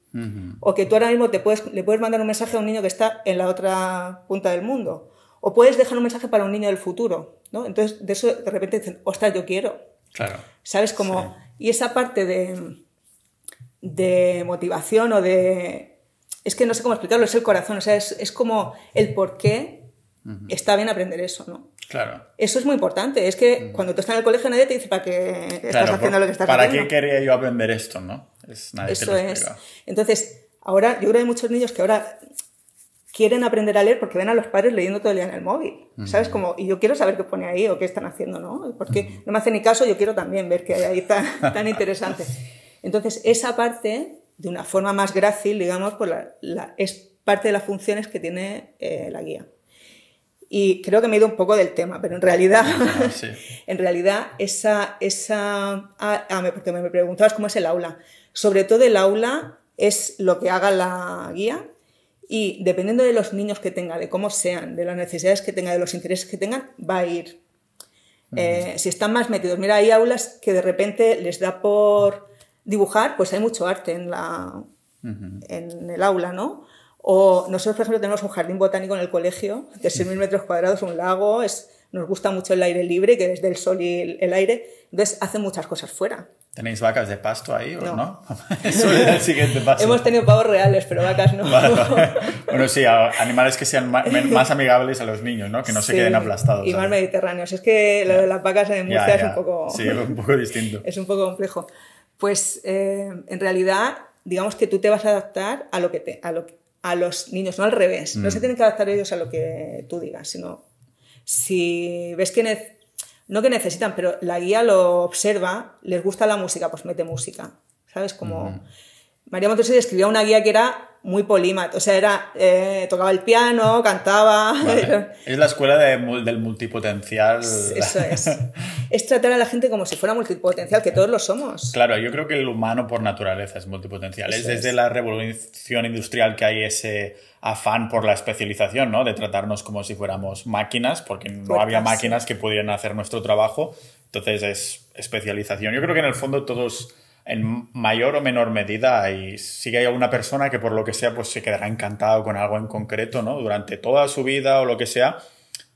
O que tú ahora mismo te puedes, le puedes mandar un mensaje a un niño que está en la otra punta del mundo. O puedes dejar un mensaje para un niño del futuro. ¿no? Entonces, de eso de repente dicen, ostras, yo quiero. Claro. ¿Sabes cómo? Y esa parte de, motivación o de. Es que no sé cómo explicarlo, es el corazón, o sea, es, como el por qué está bien aprender eso, ¿no? Claro. Eso es muy importante. Es que cuando tú estás en el colegio nadie te dice para qué estás haciendo lo que estás haciendo. ¿Para qué quería yo aprender esto? ¿no? Eso es. Entonces, ahora yo creo que hay muchos niños que ahora quieren aprender a leer porque ven a los padres leyendo todo el día en el móvil. ¿Sabes? Como, y yo quiero saber qué pone ahí o qué están haciendo, ¿no? Porque no me hace ni caso, yo quiero también ver qué hay ahí tan, tan interesante. Entonces, esa parte, de una forma más grácil, digamos, pues es parte de las funciones que tiene eh, la guía. Y creo que me he ido un poco del tema, pero en realidad, ah, en realidad esa, esa, ah, ah porque me preguntabas cómo es el aula. Sobre todo el aula es lo que haga la guía y dependiendo de los niños que tenga, de cómo sean, de las necesidades que tenga, de los intereses que tengan, va a ir. Eh, si están más metidos, mira, hay aulas que de repente les da por dibujar, pues hay mucho arte en, la, en el aula, ¿no? O nosotros, por ejemplo, tenemos un jardín botánico en el colegio, de 6.000 metros cuadrados, un lago, es, nos gusta mucho el aire libre, que es del sol y el, aire, entonces hacen muchas cosas fuera. ¿Tenéis vacas de pasto ahí o no? el siguiente paso. Hemos tenido pavos reales, pero vacas no. Bueno, sí, animales que sean más amigables a los niños, ¿no? Que no se queden aplastados. Y más mediterráneos. Es que lo de las vacas en Murcia es un poco... Sí, es un poco distinto. Es un poco complejo. Pues eh, en realidad, digamos que tú te vas a adaptar a lo que, te, a lo que a los niños, no al revés. No se mm. tienen que adaptar ellos a lo que tú digas, sino si ves que no que necesitan, pero la guía lo observa, les gusta la música, pues mete música. ¿Sabes? Como María Montessori escribía una guía que era muy polímata, o sea, era, eh, tocaba el piano, cantaba. Es la escuela del multipotencial. Eso es. es tratar a la gente como si fuera multipotencial, que todos lo somos. Claro, yo creo que el humano por naturaleza es multipotencial. Es, desde la revolución industrial que hay ese afán por la especialización, ¿no? De tratarnos como si fuéramos máquinas, porque no había máquinas que pudieran hacer nuestro trabajo. Entonces es especialización. Yo creo que en el fondo todos en mayor o menor medida y sigue hay alguna persona que por lo que sea pues se quedará encantado con algo en concreto, ¿no? Durante toda su vida o lo que sea,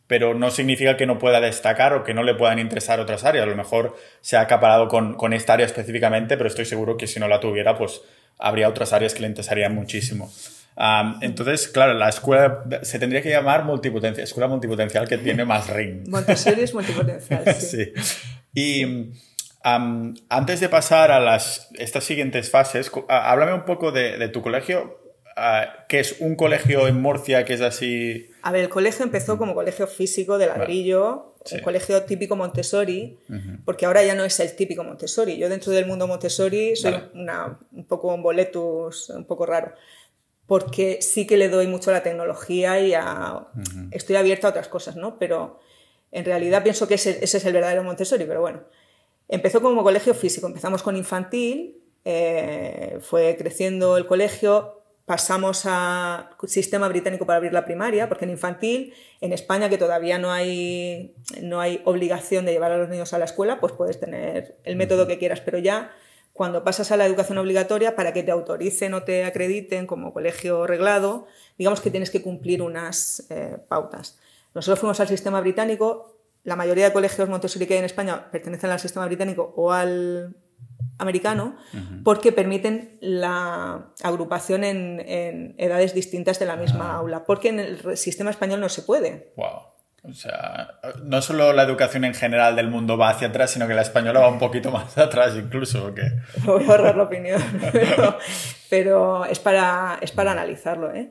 pero no significa que no pueda destacar o que no le puedan interesar otras áreas. A lo mejor se ha acaparado con, esta área específicamente, pero estoy seguro que si no la tuviera, pues habría otras áreas que le interesarían muchísimo. entonces, claro, la escuela se tendría que llamar multipotencial, escuela multipotencial que tiene más ring. Montessori multipotencial, sí. Y antes de pasar a las, estas siguientes fases, háblame un poco de, tu colegio. que es un colegio en Murcia que es así. A ver, el colegio empezó como colegio físico de ladrillo, un colegio típico Montessori, porque ahora ya no es el típico Montessori. Yo dentro del mundo Montessori soy una, un poco un boletus, un poco raro, porque sí que le doy mucho a la tecnología y estoy abierta a otras cosas, ¿no? Pero en realidad pienso que ese es el verdadero Montessori, pero bueno. Empezó como colegio físico, empezamos con infantil, eh, fue creciendo el colegio, pasamos a sistema británico para abrir la primaria, porque en infantil, en España que todavía no hay, no hay obligación de llevar a los niños a la escuela, pues puedes tener el método que quieras, pero ya cuando pasas a la educación obligatoria, para que te autoricen o te acrediten como colegio reglado, digamos que tienes que cumplir unas eh, pautas. Nosotros fuimos al sistema británico, la mayoría de colegios Montessori que hay en España pertenecen al sistema británico o al americano, porque permiten la agrupación en, edades distintas de la misma ah. aula, porque en el sistema español no se puede. Wow. O sea, no solo la educación en general del mundo va hacia atrás, sino que la española va un poquito más atrás incluso. Voy a borrar la opinión, pero, pero, es para, es para analizarlo. ¿eh?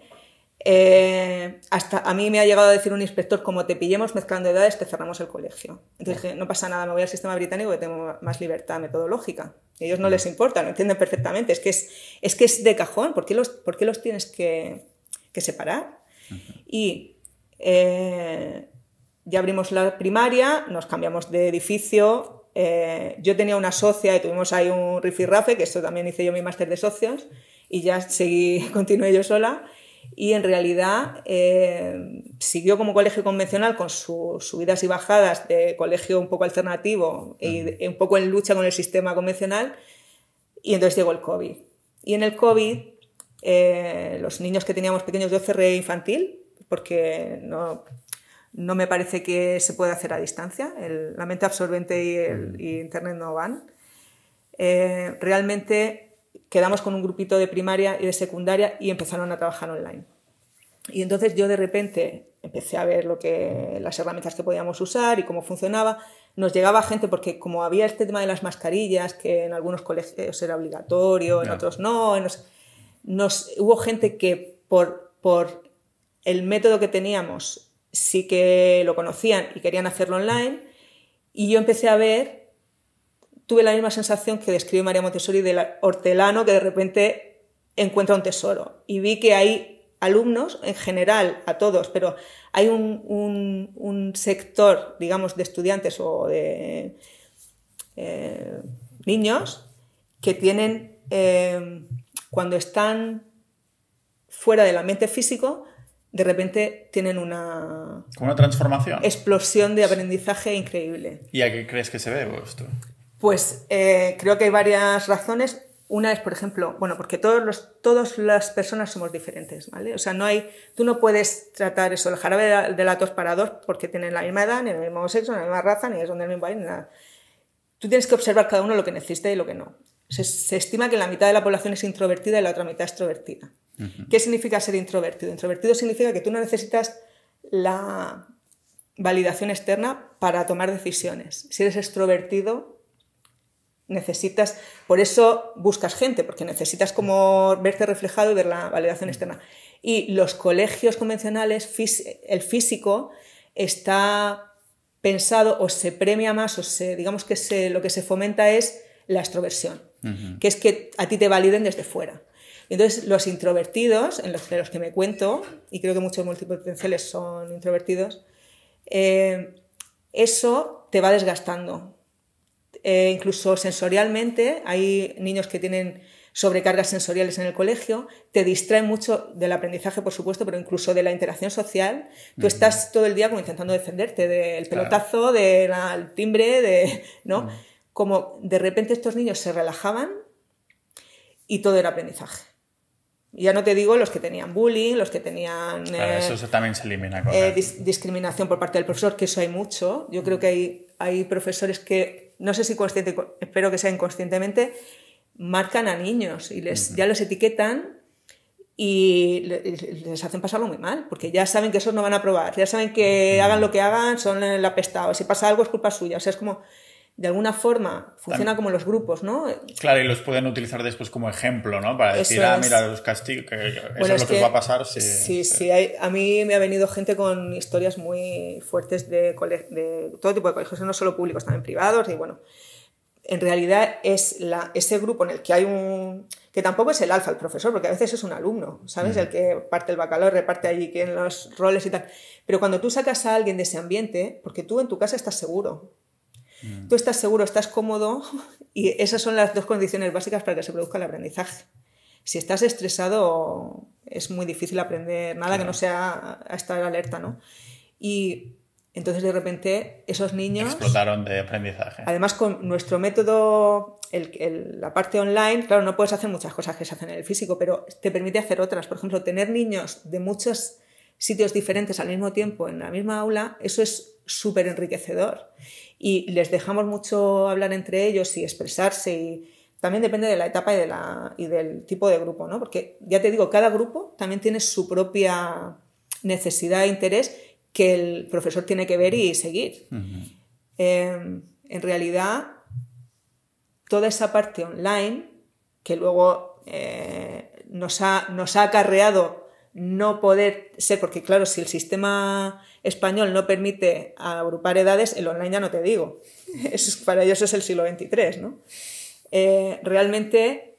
Eh, hasta a mí me ha llegado a decir un inspector, como te pillemos mezclando edades, te cerramos el colegio. Entonces dije, no pasa nada, me voy al sistema británico que tengo más libertad metodológica. ellos no les importa, lo entienden perfectamente. Es que es, que es de cajón, ¿por qué los, los tienes que, separar? Y eh, ya abrimos la primaria, nos cambiamos de edificio. Eh, yo tenía una socia y tuvimos ahí un rifirrafe, que eso también hice yo mi máster de socios, y ya seguí, continué yo sola y en realidad eh, siguió como colegio convencional con sus subidas y bajadas de colegio un poco alternativo y, e un poco en lucha con el sistema convencional y entonces llegó el COVID. Y en el COVID eh, los niños que teníamos pequeños yo cerré infantil porque no, me parece que se pueda hacer a distancia, el, la mente absorbente y, Internet no van. Eh, realmente quedamos con un grupito de primaria y de secundaria y empezaron a trabajar online. Y entonces yo de repente empecé a ver lo que, las herramientas que podíamos usar y cómo funcionaba. Nos llegaba gente porque como había este tema de las mascarillas, que en algunos colegios era obligatorio, en otros no, nos, hubo gente que por, por el método que teníamos sí que lo conocían y querían hacerlo online. Y yo empecé a ver tuve la misma sensación que describe María Montessori del hortelano que de repente encuentra un tesoro. Y vi que hay alumnos, en general, a todos, pero hay un, sector, digamos, de estudiantes o de eh, niños que tienen, eh, cuando están fuera del ambiente físico, de repente tienen una... una transformación. Explosión de aprendizaje increíble. ¿Y a qué crees que se ve esto? Pues eh, creo que hay varias razones. Una es, por ejemplo, bueno, porque todos los, todas las personas somos diferentes, ¿vale? O sea, no hay, tú no puedes tratar eso, el jarabe de la, para dos, porque tienen la misma edad, ni el mismo sexo, ni la misma raza, ni donde el mismo país, Tú tienes que observar cada uno lo que necesita y lo que no. Se, estima que la mitad de la población es introvertida y la otra mitad extrovertida. ¿Qué significa ser introvertido? Introvertido significa que tú no necesitas la validación externa para tomar decisiones. Si eres extrovertido, necesitas, por eso buscas gente, porque necesitas como verte reflejado y ver la validación mm. externa. Y los colegios convencionales, el físico está pensado o se premia más o se, digamos que lo que se fomenta es la extroversión, que es que a ti te validen desde fuera. Entonces, los introvertidos, en los, de los que me cuento, y creo que muchos multipotenciales son introvertidos, eh, eso te va desgastando, eh, incluso sensorialmente. Hay niños que tienen sobrecargas sensoriales en el colegio, te distrae mucho del aprendizaje, por supuesto, pero incluso de la interacción social. Tú estás todo el día como intentando defenderte del pelotazo, del timbre, de, ¿no? Como de repente estos niños se relajaban y todo era aprendizaje. Ya no te digo los que tenían bullying, los que tenían... Eh, eso, también se elimina. Eh, discriminación por parte del profesor, que eso hay mucho. Yo creo que hay, hay profesores que no sé si consciente, espero que sea inconscientemente, marcan a niños y les, ya los etiquetan y les hacen pasarlo muy mal, porque ya saben que esos no van a probar, ya saben que hagan lo que hagan, son el apestado, si pasa algo es culpa suya, o sea, es como de alguna forma funciona como los grupos, ¿no? Claro, y los pueden utilizar después como ejemplo, ¿no? Para decir, ah, mira, los castigos, que eso es lo que, va a pasar. Si, sí, sí, a mí me ha venido gente con historias muy fuertes de, todo tipo de colegios, no solo públicos, también privados, y bueno, en realidad es la, ese grupo en el que hay un... que tampoco es el alfa, el profesor, porque a veces es un alumno, ¿sabes? Mm. El que parte el bacalao, reparte allí que los roles y tal. Pero cuando tú sacas a alguien de ese ambiente, porque tú en tu casa estás seguro, Mm. Tú estás seguro, estás cómodo y esas son las dos condiciones básicas para que se produzca el aprendizaje. Si estás estresado, es muy difícil aprender nada que no sea estar alerta, ¿no? Y entonces de repente esos niños... Explotaron de aprendizaje. Además con nuestro método, la parte online, claro, no puedes hacer muchas cosas que se hacen en el físico, pero te permite hacer otras. Por ejemplo, tener niños de muchas sitios diferentes al mismo tiempo en la misma aula, eso es súper enriquecedor. Y les dejamos mucho hablar entre ellos y expresarse. Y también depende de la etapa y, de la, y del tipo de grupo, ¿no? Porque ya te digo, cada grupo también tiene su propia necesidad e interés que el profesor tiene que ver y seguir. Em, en realidad, toda esa parte online, que luego eh, nos, nos ha acarreado no poder ser, porque claro, si el sistema español no permite agrupar edades, el online ya no te digo. para ellos es el siglo XXIII, ¿no? Eh, realmente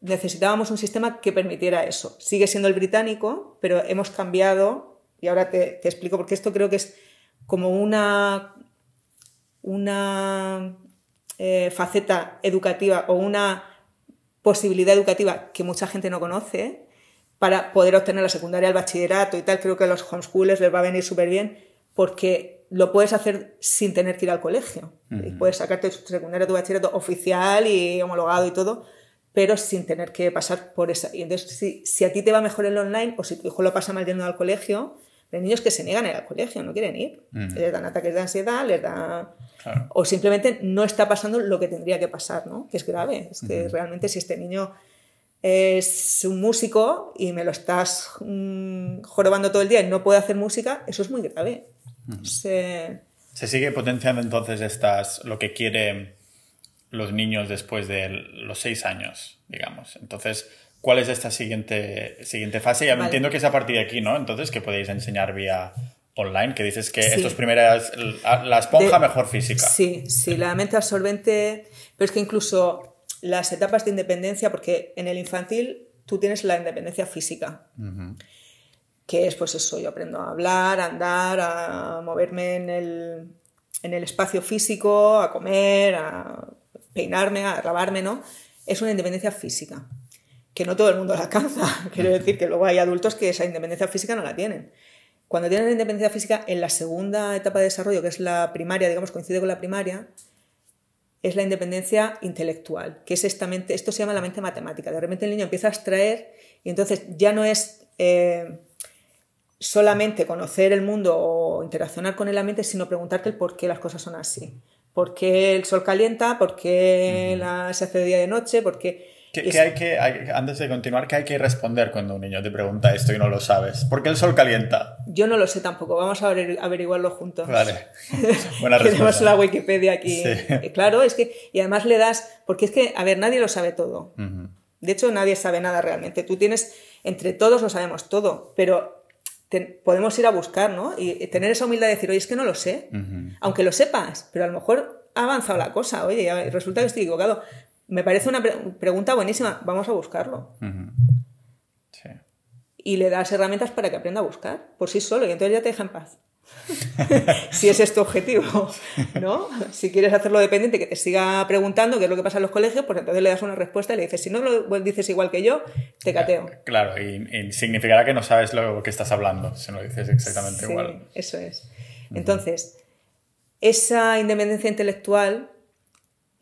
necesitábamos un sistema que permitiera eso. Sigue siendo el británico, pero hemos cambiado, y ahora te, explico, porque esto creo que es como una, una eh, faceta educativa o una posibilidad educativa que mucha gente no conoce, para poder obtener la secundaria, el bachillerato y tal. Creo que a los homeschoolers les va a venir súper bien porque lo puedes hacer sin tener que ir al colegio. y puedes sacarte tu secundaria, tu bachillerato oficial y homologado y todo, pero sin tener que pasar por esa. Y entonces, si, a ti te va mejor el online o si tu hijo lo pasa mal yendo al colegio, hay niños que se niegan a ir al colegio, no quieren ir. Les dan ataques de ansiedad, les da O simplemente no está pasando lo que tendría que pasar, ¿no? Que es grave. Es que realmente si este niño es un músico y me lo estás mm, jorobando todo el día y no puede hacer música, eso es muy grave. Se... sigue potenciando entonces estas, lo que quieren los niños después de los seis años, digamos. Entonces, ¿cuál es esta siguiente, siguiente fase? Ya entiendo que es a partir de aquí, ¿no? Entonces, que podéis enseñar vía online, que dices que estas primeras, la esponja mejor física. Sí, sí, la mente absorbente, pero es que incluso las etapas de independencia, porque en el infantil tú tienes la independencia física, que es pues eso, yo aprendo a hablar, a andar, a moverme en el, espacio físico, a comer, a peinarme, a lavarme, ¿no? Es una independencia física, que no todo el mundo la alcanza. Quiero decir que luego hay adultos que esa independencia física no la tienen. Cuando tienen la independencia física, en la segunda etapa de desarrollo, que es la primaria, digamos, coincide con la primaria, es la independencia intelectual, que es esta mente, esto se llama la mente matemática. De repente el niño empieza a extraer y entonces ya no es eh, solamente conocer el mundo o interaccionar con el mente sino preguntarte el por qué las cosas son así. ¿Por qué el sol calienta? ¿Por qué la, se hace de día de noche? ¿Por qué? que hay que, antes de continuar, ¿qué hay que responder cuando un niño te pregunta esto y no lo sabes? ¿Por qué el sol calienta? Yo no lo sé tampoco, vamos a averiguarlo juntos. Vale, buena Tenemos la Wikipedia aquí. Eh, claro, es que, y además le das, porque es que, a ver, nadie lo sabe todo. De hecho, nadie sabe nada realmente. Tú tienes, entre todos lo sabemos todo, pero podemos ir a buscar, ¿no? Y tener esa humildad de decir, oye, es que no lo sé, aunque lo sepas, pero a lo mejor ha avanzado la cosa, oye, resulta que estoy equivocado. Me parece una pregunta buenísima. Vamos a buscarlo. sí. Y le das herramientas para que aprenda a buscar por sí solo y entonces ya te deja en paz. si ese es tu objetivo, ¿no? Si quieres hacerlo dependiente, que te siga preguntando qué es lo que pasa en los colegios, pues entonces le das una respuesta y le dices, si no lo dices igual que yo, te cateo. Claro, y, significará que no sabes lo que estás hablando, si no lo dices exactamente sí, igual. Eso es. Entonces, esa independencia intelectual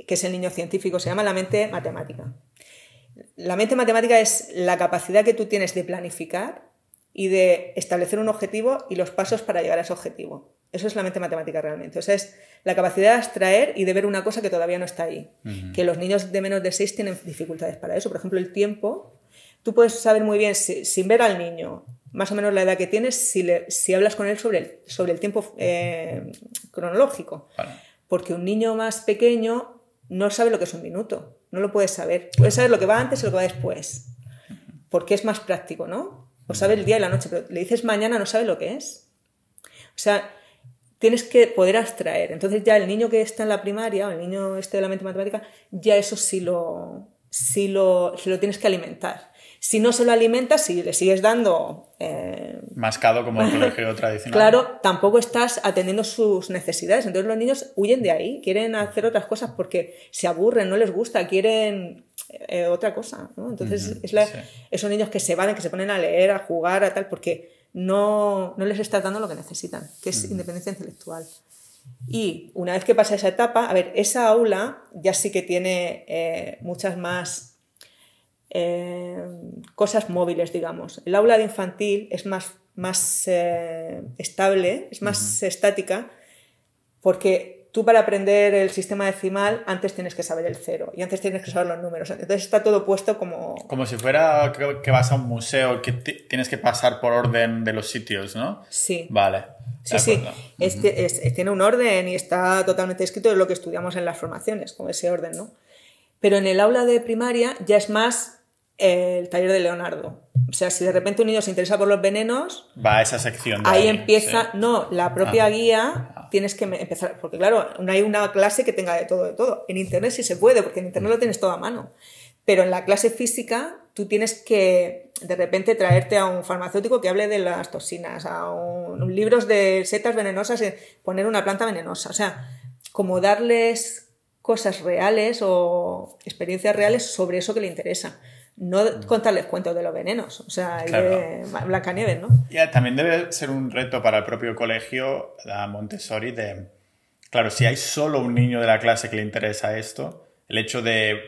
que es el niño científico, se llama la mente matemática. La mente matemática es la capacidad que tú tienes de planificar y de establecer un objetivo y los pasos para llegar a ese objetivo. Eso es la mente matemática realmente. O sea, es la capacidad de abstraer y de ver una cosa que todavía no está ahí. Que los niños de menos de seis tienen dificultades para eso. Por ejemplo, el tiempo. Tú puedes saber muy bien, sin ver al niño, más o menos la edad que tienes, si, hablas con él sobre el, sobre el tiempo eh, cronológico. Porque un niño más pequeño no sabe lo que es un minuto, no lo puedes saber. Puedes saber lo que va antes y lo que va después, porque es más práctico, ¿no? O sabe el día y la noche, pero le dices mañana, no sabe lo que es. O sea, tienes que poder abstraer. Entonces ya el niño que está en la primaria, o el niño este de la mente matemática, ya eso sí lo, sí lo, sí lo tienes que alimentar. Si no se lo alimentas, si le sigues dando... Eh, Mascado como el colegio tradicional. Claro, tampoco estás atendiendo sus necesidades. Entonces los niños huyen de ahí, quieren hacer otras cosas porque se aburren, no les gusta, quieren eh, eh, otra cosa. Entonces es esos niños que se van, que se ponen a leer, a jugar, a tal, porque no, les estás dando lo que necesitan, que es independencia intelectual. Y una vez que pasa esa etapa, a ver, esa aula ya sí que tiene muchas más Em, cosas móviles, digamos. El aula de infantil es más, más eh, estable, es más estática, porque tú para aprender el sistema decimal antes tienes que saber el cero y antes tienes que saber los números. Entonces está todo puesto como... Como si fuera que vas a un museo, que tienes que pasar por orden de los sitios, ¿no? Sí. Vale. Sí, sí. tiene un orden y está totalmente escrito de lo que estudiamos en las formaciones, con ese orden, ¿no? Pero en el aula de primaria ya es más eh, el taller de Leonardo. O sea, si de repente un niño se interesa por los venenos... Va a esa sección. De ahí, empieza... No, la propia ah. guía ah. tienes que empezar, porque claro, no hay una clase que tenga de todo, de todo. En Internet sí se puede, porque en Internet lo tienes todo a mano. Pero en la clase física tú tienes que de repente traerte a un farmacéutico que hable de las toxinas, a un, libros de setas venenosas, eh, poner una planta venenosa. O sea, como darles cosas reales o experiencias reales sobre eso que le interesa. No mm. contarles cuentos de los venenos, o sea, claro. de ¿no? Ya, también debe ser un reto para el propio colegio, la Montessori, de. Claro, si hay solo un niño de la clase que le interesa esto, el hecho de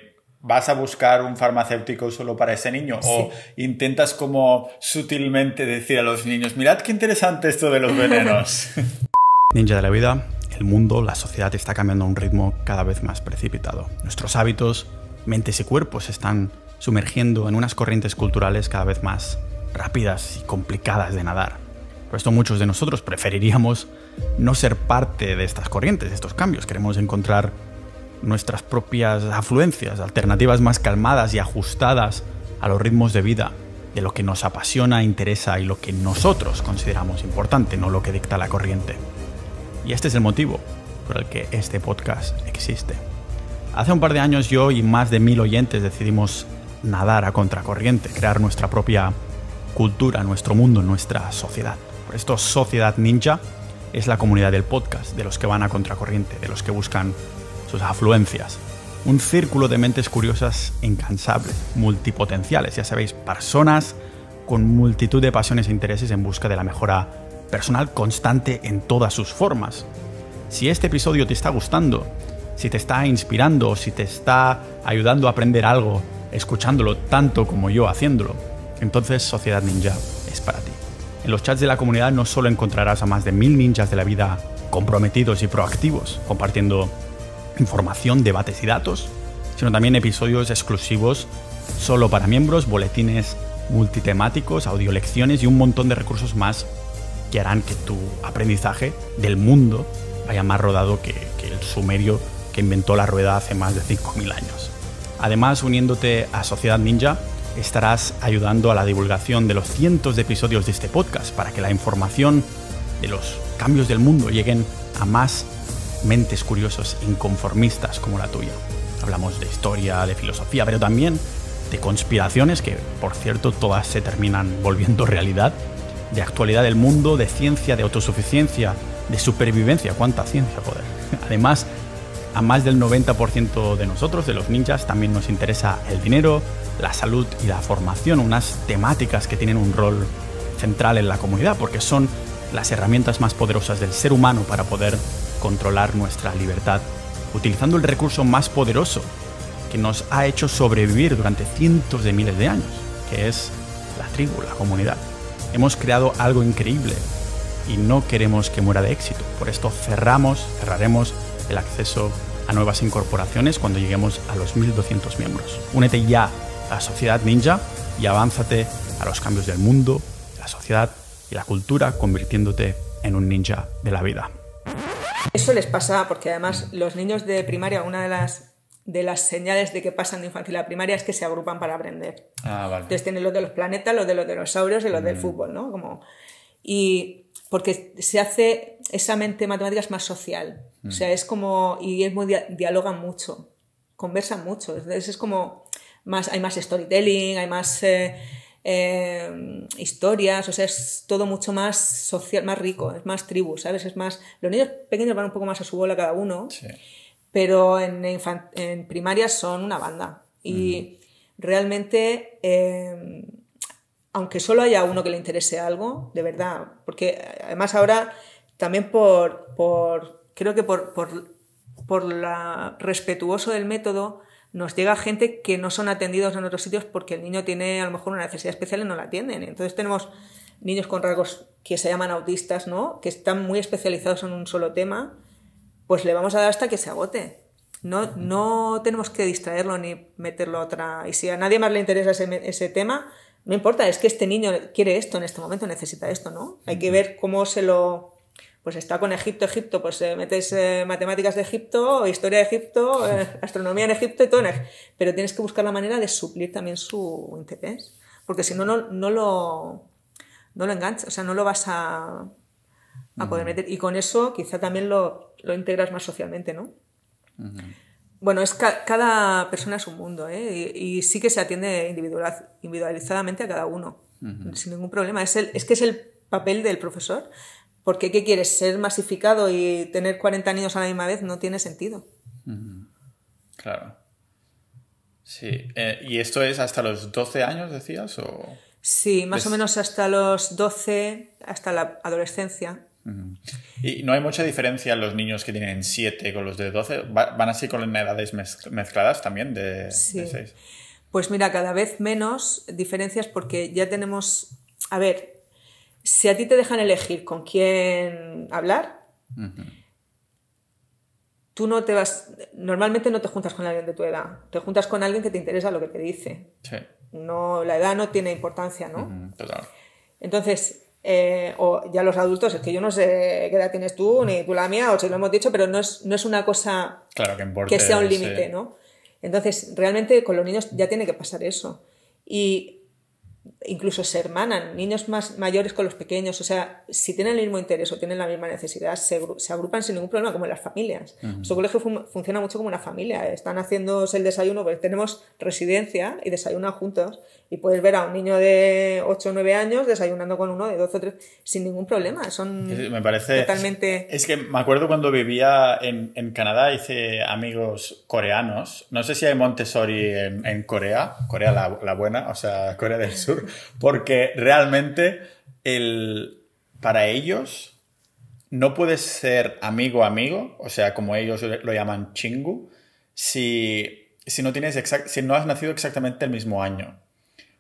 vas a buscar un farmacéutico solo para ese niño o intentas como sutilmente decir a los niños, mirad qué interesante esto de los venenos. Ninja de la vida, el mundo, la sociedad está cambiando a un ritmo cada vez más precipitado. Nuestros hábitos, mentes y cuerpos se están sumergiendo en unas corrientes culturales cada vez más rápidas y complicadas de nadar. Por esto muchos de nosotros preferiríamos no ser parte de estas corrientes, de estos cambios. Queremos encontrar nuestras propias afluencias, alternativas más calmadas y ajustadas a los ritmos de vida, de lo que nos apasiona, interesa y lo que nosotros consideramos importante, no lo que dicta la corriente. Y este es el motivo por el que este podcast existe. Hace un par de años yo y más de mil oyentes decidimos nadar a contracorriente, crear nuestra propia cultura, nuestro mundo, nuestra sociedad. Por esto Sociedad Ninja es la comunidad del podcast, de los que van a contracorriente, de los que buscan sus afluencias. Un círculo de mentes curiosas incansables, multipotenciales, ya sabéis, personas con multitud de pasiones e intereses en busca de la mejora personal constante en todas sus formas. Si este episodio te está gustando, si te está inspirando, o si te está ayudando a aprender algo, escuchándolo tanto como yo haciéndolo, entonces Sociedad Ninja es para ti. En los chats de la comunidad no solo encontrarás a más de mil ninjas de la vida comprometidos y proactivos, compartiendo información, debates y datos, sino también episodios exclusivos solo para miembros, boletines multitemáticos, audiolecciones y un montón de recursos más que harán que tu aprendizaje del mundo vaya más rodado que, el sumerio que inventó la rueda hace más de 5.000 años. Además, uniéndote a Sociedad Ninja, estarás ayudando a la divulgación de los cientos de episodios de este podcast para que la información de los cambios del mundo lleguen a más mentes curiosos inconformistas como la tuya. Hablamos de historia, de filosofía, pero también de conspiraciones que, por cierto, todas se terminan volviendo realidad de actualidad del mundo, de ciencia, de autosuficiencia, de supervivencia. ¿Cuánta ciencia, poder? Además, a más del 90% de nosotros, de los ninjas, también nos interesa el dinero, la salud y la formación, unas temáticas que tienen un rol central en la comunidad, porque son las herramientas más poderosas del ser humano para poder controlar nuestra libertad, utilizando el recurso más poderoso que nos ha hecho sobrevivir durante cientos de miles de años, que es la tribu, la comunidad. Hemos creado algo increíble y no queremos que muera de éxito. Por esto cerramos, cerraremos el acceso a nuevas incorporaciones cuando lleguemos a los 1.200 miembros. Únete ya a la sociedad ninja y avánzate a los cambios del mundo, la sociedad y la cultura, convirtiéndote en un ninja de la vida. Eso les pasa porque además los niños de primaria, una de las de las señales de que pasan de infantil a primaria es que se agrupan para aprender. Ah, entonces tienen los de los planetas, los de los dinosaurios y los del mm. fútbol, ¿no? Como, y porque se hace, esa mente matemática es más social, o sea, mm. es como, y es muy, dialogan mucho, conversan mucho, entonces es como, más, hay más storytelling, hay más eh, eh, historias, o sea, es todo mucho más social, más rico, es más tribu, ¿sabes? Es más, los niños pequeños van un poco más a su bola cada uno. Sí pero en, en primaria son una banda. Y realmente, em, aunque solo haya uno que le interese algo, de verdad, porque además ahora también por, creo que por, la respetuoso del método, nos llega gente que no son atendidos en otros sitios porque el niño tiene a lo mejor una necesidad especial y no la atienden. Entonces tenemos niños con rasgos que se llaman autistas, ¿no? Que están muy especializados en un solo tema pues le vamos a dar hasta que se agote. No, no tenemos que distraerlo ni meterlo a otra. Y si a nadie más le interesa ese, tema, no importa, es que este niño quiere esto en este momento, necesita esto, ¿no? Hay que ver cómo se lo. Pues está con Egipto, Egipto, pues eh, metes eh, matemáticas de Egipto, historia de Egipto, eh, astronomía en Egipto y todo Pero tienes que buscar la manera de suplir también su interés. Porque si no, no, no lo, no lo enganchas, o sea, no lo vas a, a poder mm. meter. Y con eso quizá también lo lo integras más socialmente, ¿no? Bueno, es cada persona es un mundo, ¿eh? y, sí que se atiende individualizadamente a cada uno, sin ningún problema. Es, el, es que es el papel del profesor, porque ¿qué quieres? ¿Ser masificado y tener 40 niños a la misma vez? No tiene sentido. Claro. Sí, eh, ¿y esto es hasta los 12 años, decías? O... Sí, más o menos hasta los 12, hasta la adolescencia. Y no hay mucha diferencia en los niños que tienen 7 con los de 12. ¿Van así con edades mezcladas también de, seis. Pues mira, cada vez menos diferencias porque ya tenemos... A ver, si a ti te dejan elegir con quién hablar, tú no te vas... Normalmente no te juntas con alguien de tu edad, te juntas con alguien que te interesa lo que te dice. Sí. No, la edad no tiene importancia, ¿no? total. Entonces, eh, o ya los adultos, es que yo no sé qué edad tienes tú, ni tú la mía, o si lo hemos dicho, pero no es, no es una cosa claro que, sea un límite, ¿no? Entonces, realmente con los niños ya tiene que pasar eso. Y incluso se hermanan, niños más mayores con los pequeños, o sea, si tienen el mismo interés o tienen la misma necesidad, se, se agrupan sin ningún problema, como en las familias. nuestro Su colegio funciona mucho como una familia, están haciéndose el desayuno, pues tenemos residencia y desayunan juntos, y puedes ver a un niño de 8 o 9 años desayunando con uno de 12 o 3 sin ningún problema. Son me parece, totalmente... Es que me acuerdo cuando vivía en, Canadá, hice amigos coreanos. No sé si hay Montessori en, en Corea, Corea la, buena, o sea, Corea del Sur, porque realmente el, para ellos no puedes ser amigo amigo, o sea, como ellos lo llaman chingu, si, no, tienes si no has nacido exactamente el mismo año.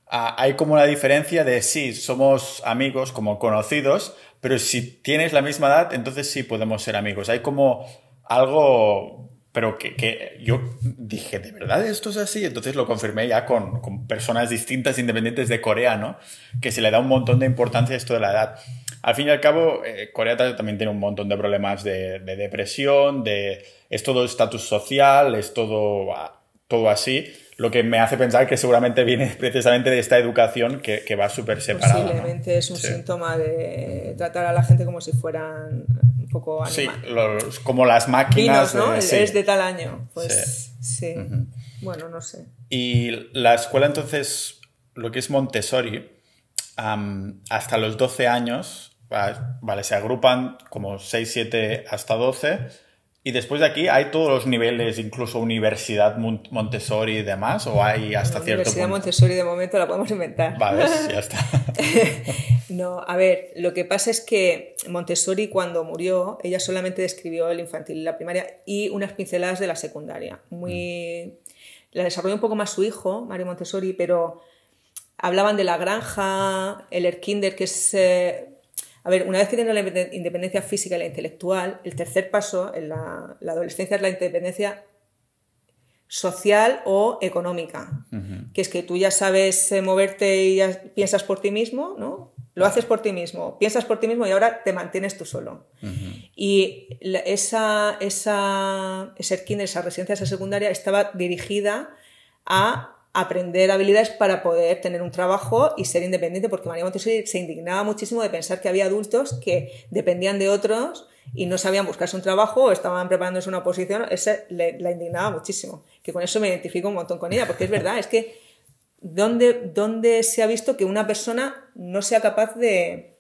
Ah, hay como una diferencia de si somos amigos, como conocidos, pero si tienes la misma edad, entonces sí podemos ser amigos. Hay como algo, pero que, que yo dije, ¿de verdad esto es así? Entonces lo confirmé ya con, personas distintas, independientes de Corea, ¿no? Que se le da un montón de importancia esto de la edad. Al fin y al cabo, eh, Corea también tiene un montón de problemas de, depresión, de, es todo estatus social, es todo, ah, todo así lo que me hace pensar que seguramente viene precisamente de esta educación que, va súper separada. Posiblemente es un síntoma de tratar a la gente como si fueran un poco Sí, como las máquinas. ¿no? Es de tal año. Pues sí. Bueno, no sé. Y la escuela entonces, lo que es Montessori, hasta los 12 años, vale, se agrupan como 6, 7 hasta 12 y después de aquí hay todos los niveles, incluso Universidad Montessori y demás, o hay hasta no, cierto Universidad Montessori de momento la podemos inventar. Vale, ya está. no, a ver, lo que pasa es que Montessori cuando murió, ella solamente describió el infantil y la primaria y unas pinceladas de la secundaria. Muy... Mm. La desarrolló un poco más su hijo, Mario Montessori, pero hablaban de la granja, el Erkinder, que es... Eh, a ver, una vez que tienes la independencia física y la intelectual, el tercer paso en la, adolescencia es la independencia social o económica, que es que tú ya sabes eh, moverte y piensas por ti mismo, ¿no? Lo haces por ti mismo, piensas por ti mismo y ahora te mantienes tú solo. Y esa, esa, esa residencia, esa secundaria, estaba dirigida a aprender habilidades para poder tener un trabajo y ser independiente, porque María Montessori se indignaba muchísimo de pensar que había adultos que dependían de otros y no sabían buscarse un trabajo o estaban preparándose una oposición esa la indignaba muchísimo, que con eso me identifico un montón con ella, porque es verdad, es que dónde se ha visto que una persona no sea capaz de,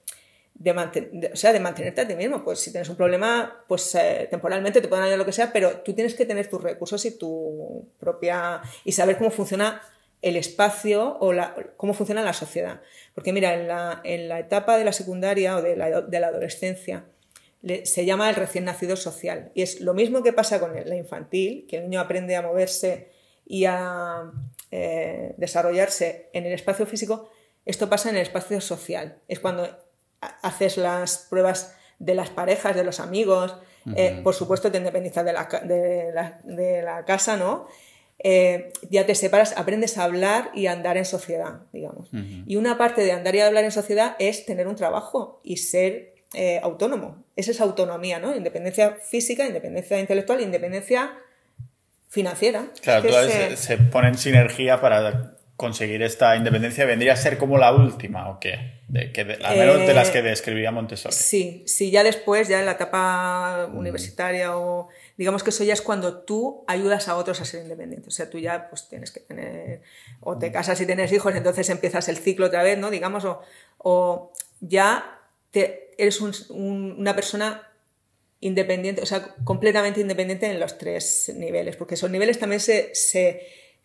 de, mantener o sea, de mantenerte a ti mismo. Pues si tienes un problema, pues eh, temporalmente te pueden ayudar lo que sea, pero tú tienes que tener tus recursos y tu propia. y saber cómo funciona el espacio o la, cómo funciona la sociedad. Porque mira, en la, en la etapa de la secundaria o de la, de la adolescencia se llama el recién nacido social. Y es lo mismo que pasa con la infantil, que el niño aprende a moverse y a eh, desarrollarse en el espacio físico, esto pasa en el espacio social. Es cuando haces las pruebas de las parejas, de los amigos, eh, por supuesto te independizas de la, de la, casa, ¿no? Eh, ya te separas, aprendes a hablar y a andar en sociedad, digamos. Y una parte de andar y hablar en sociedad es tener un trabajo y ser eh, autónomo. Esa es autonomía, ¿no? Independencia física, independencia intelectual, independencia financiera. Claro, se... se, ponen sinergia para conseguir esta independencia vendría a ser como la última o qué? De, que de, al menos de las eh, que describía Montessori. Sí, sí, ya después, ya en la etapa universitaria o digamos que eso ya es cuando tú ayudas a otros a ser independientes. O sea, tú ya pues tienes que tener, o te casas y tienes hijos, entonces empiezas el ciclo otra vez, ¿no? Digamos, o, o ya te, eres una persona independiente, o sea, completamente independiente en los tres niveles, porque esos niveles también se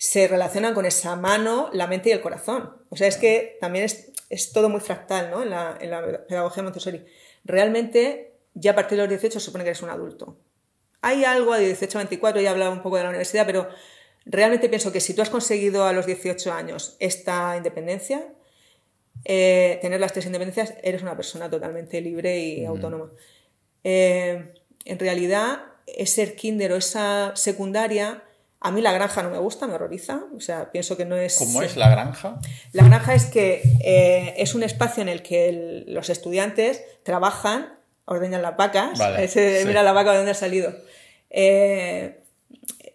se relacionan con esa mano, la mente y el corazón. O sea, es que también es, todo muy fractal ¿no? en, la, en la pedagogía Montessori. Realmente, ya a partir de los 18 se supone que eres un adulto. Hay algo de 18 a 24, ya he hablado un poco de la universidad, pero realmente pienso que si tú has conseguido a los 18 años esta independencia, eh, tener las tres independencias, eres una persona totalmente libre y autónoma. Eh, en realidad, ese kinder o esa secundaria a mí la granja no me gusta, me horroriza. O sea, pienso que no es. ¿Cómo es la granja? La granja es que eh, es un espacio en el que los estudiantes trabajan, ordeñan las vacas, mira la vaca de dónde ha salido. Eh,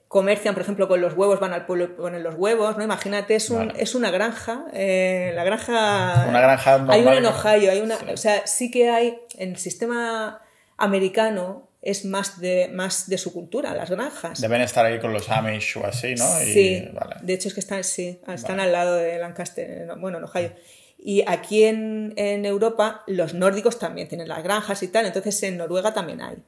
comercian, por ejemplo, con los huevos, van al pueblo y ponen los huevos, ¿no? Imagínate, es, es una granja, eh, la granja... Una granja Hay una en Ohio, hay una... O sea, sí que hay, en el sistema americano, es más de, más de su cultura, las granjas. Deben estar ahí con los Amish o así, ¿no? Sí, vale. de hecho es que están, sí, ah, están al lado de Lancaster, bueno, en Ohio. Y aquí en, en, Europa los nórdicos también tienen las granjas y tal, entonces en Noruega también hay.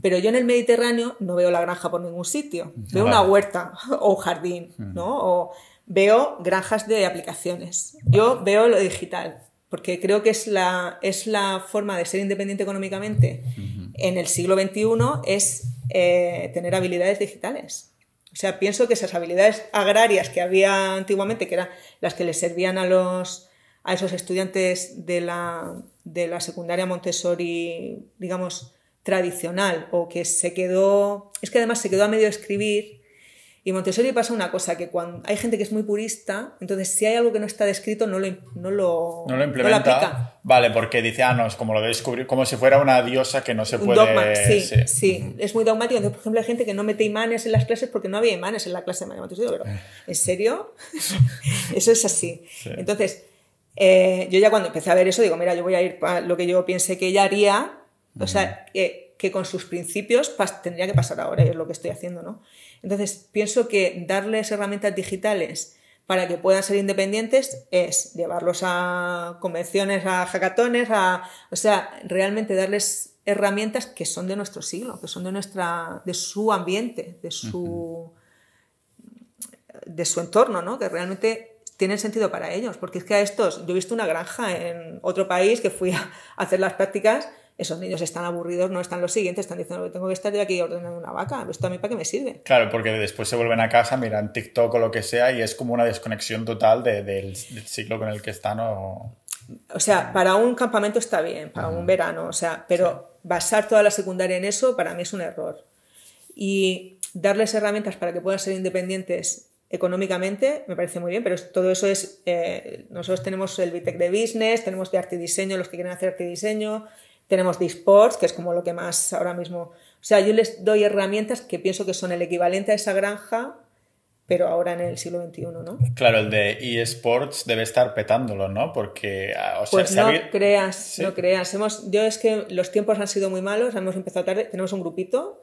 Pero yo en el Mediterráneo no veo la granja por ningún sitio, veo una huerta o un jardín, ¿no? O veo granjas de aplicaciones, yo veo lo digital, porque creo que es la, es la forma de ser independiente económicamente en el siglo XXI es eh, tener habilidades digitales. O sea, pienso que esas habilidades agrarias que había antiguamente, que eran las que les servían a los a esos estudiantes de la, de la secundaria Montessori, digamos, tradicional, o que se quedó, es que además se quedó a medio escribir y Montesorio pasa una cosa, que cuando hay gente que es muy purista, entonces si hay algo que no está descrito, no lo, no lo, no lo implementa. Vale, porque dice, ah, no, es como lo de descubrir, como si fuera una diosa que no se puede... sí, sí. es muy dogmático. Entonces, por ejemplo, hay gente que no mete imanes en las clases porque no había imanes en la clase de Montesorio. pero ¿en serio? eso es así. Entonces, eh, yo ya cuando empecé a ver eso, digo, mira, yo voy a ir para lo que yo piense que ella haría, o sea, que, que con sus principios tendría que pasar ahora, es lo que estoy haciendo, ¿no? Entonces, pienso que darles herramientas digitales para que puedan ser independientes es llevarlos a convenciones, a jacatones, a, o sea, realmente darles herramientas que son de nuestro siglo, que son de nuestra, de su ambiente, de su, de su entorno, ¿no? Que realmente tienen sentido para ellos, porque es que a estos, yo he visto una granja en otro país que fui a hacer las prácticas esos niños están aburridos, no están los siguientes, están diciendo que tengo que estar de aquí ordenando una vaca, esto a mí para qué me sirve. Claro, porque después se vuelven a casa, miran TikTok o lo que sea y es como una desconexión total del, ciclo con el que están o... sea, para un campamento está bien, para un verano, o sea, pero basar toda la secundaria en eso para mí es un error. Y darles herramientas para que puedan ser independientes económicamente me parece muy bien, pero todo eso es, eh, nosotros tenemos el Vitec de Business, tenemos de arte y diseño, los que quieren hacer arte y diseño, tenemos esports, que es como lo que más ahora mismo... O sea, yo les doy herramientas que pienso que son el equivalente a esa granja, pero ahora en el siglo XXI, ¿no? Claro, el de eSports debe estar petándolo, ¿no? Porque... Ah, pues no creas, no creas. Hemos, yo es que los tiempos han sido muy malos, hemos empezado tarde, tenemos un grupito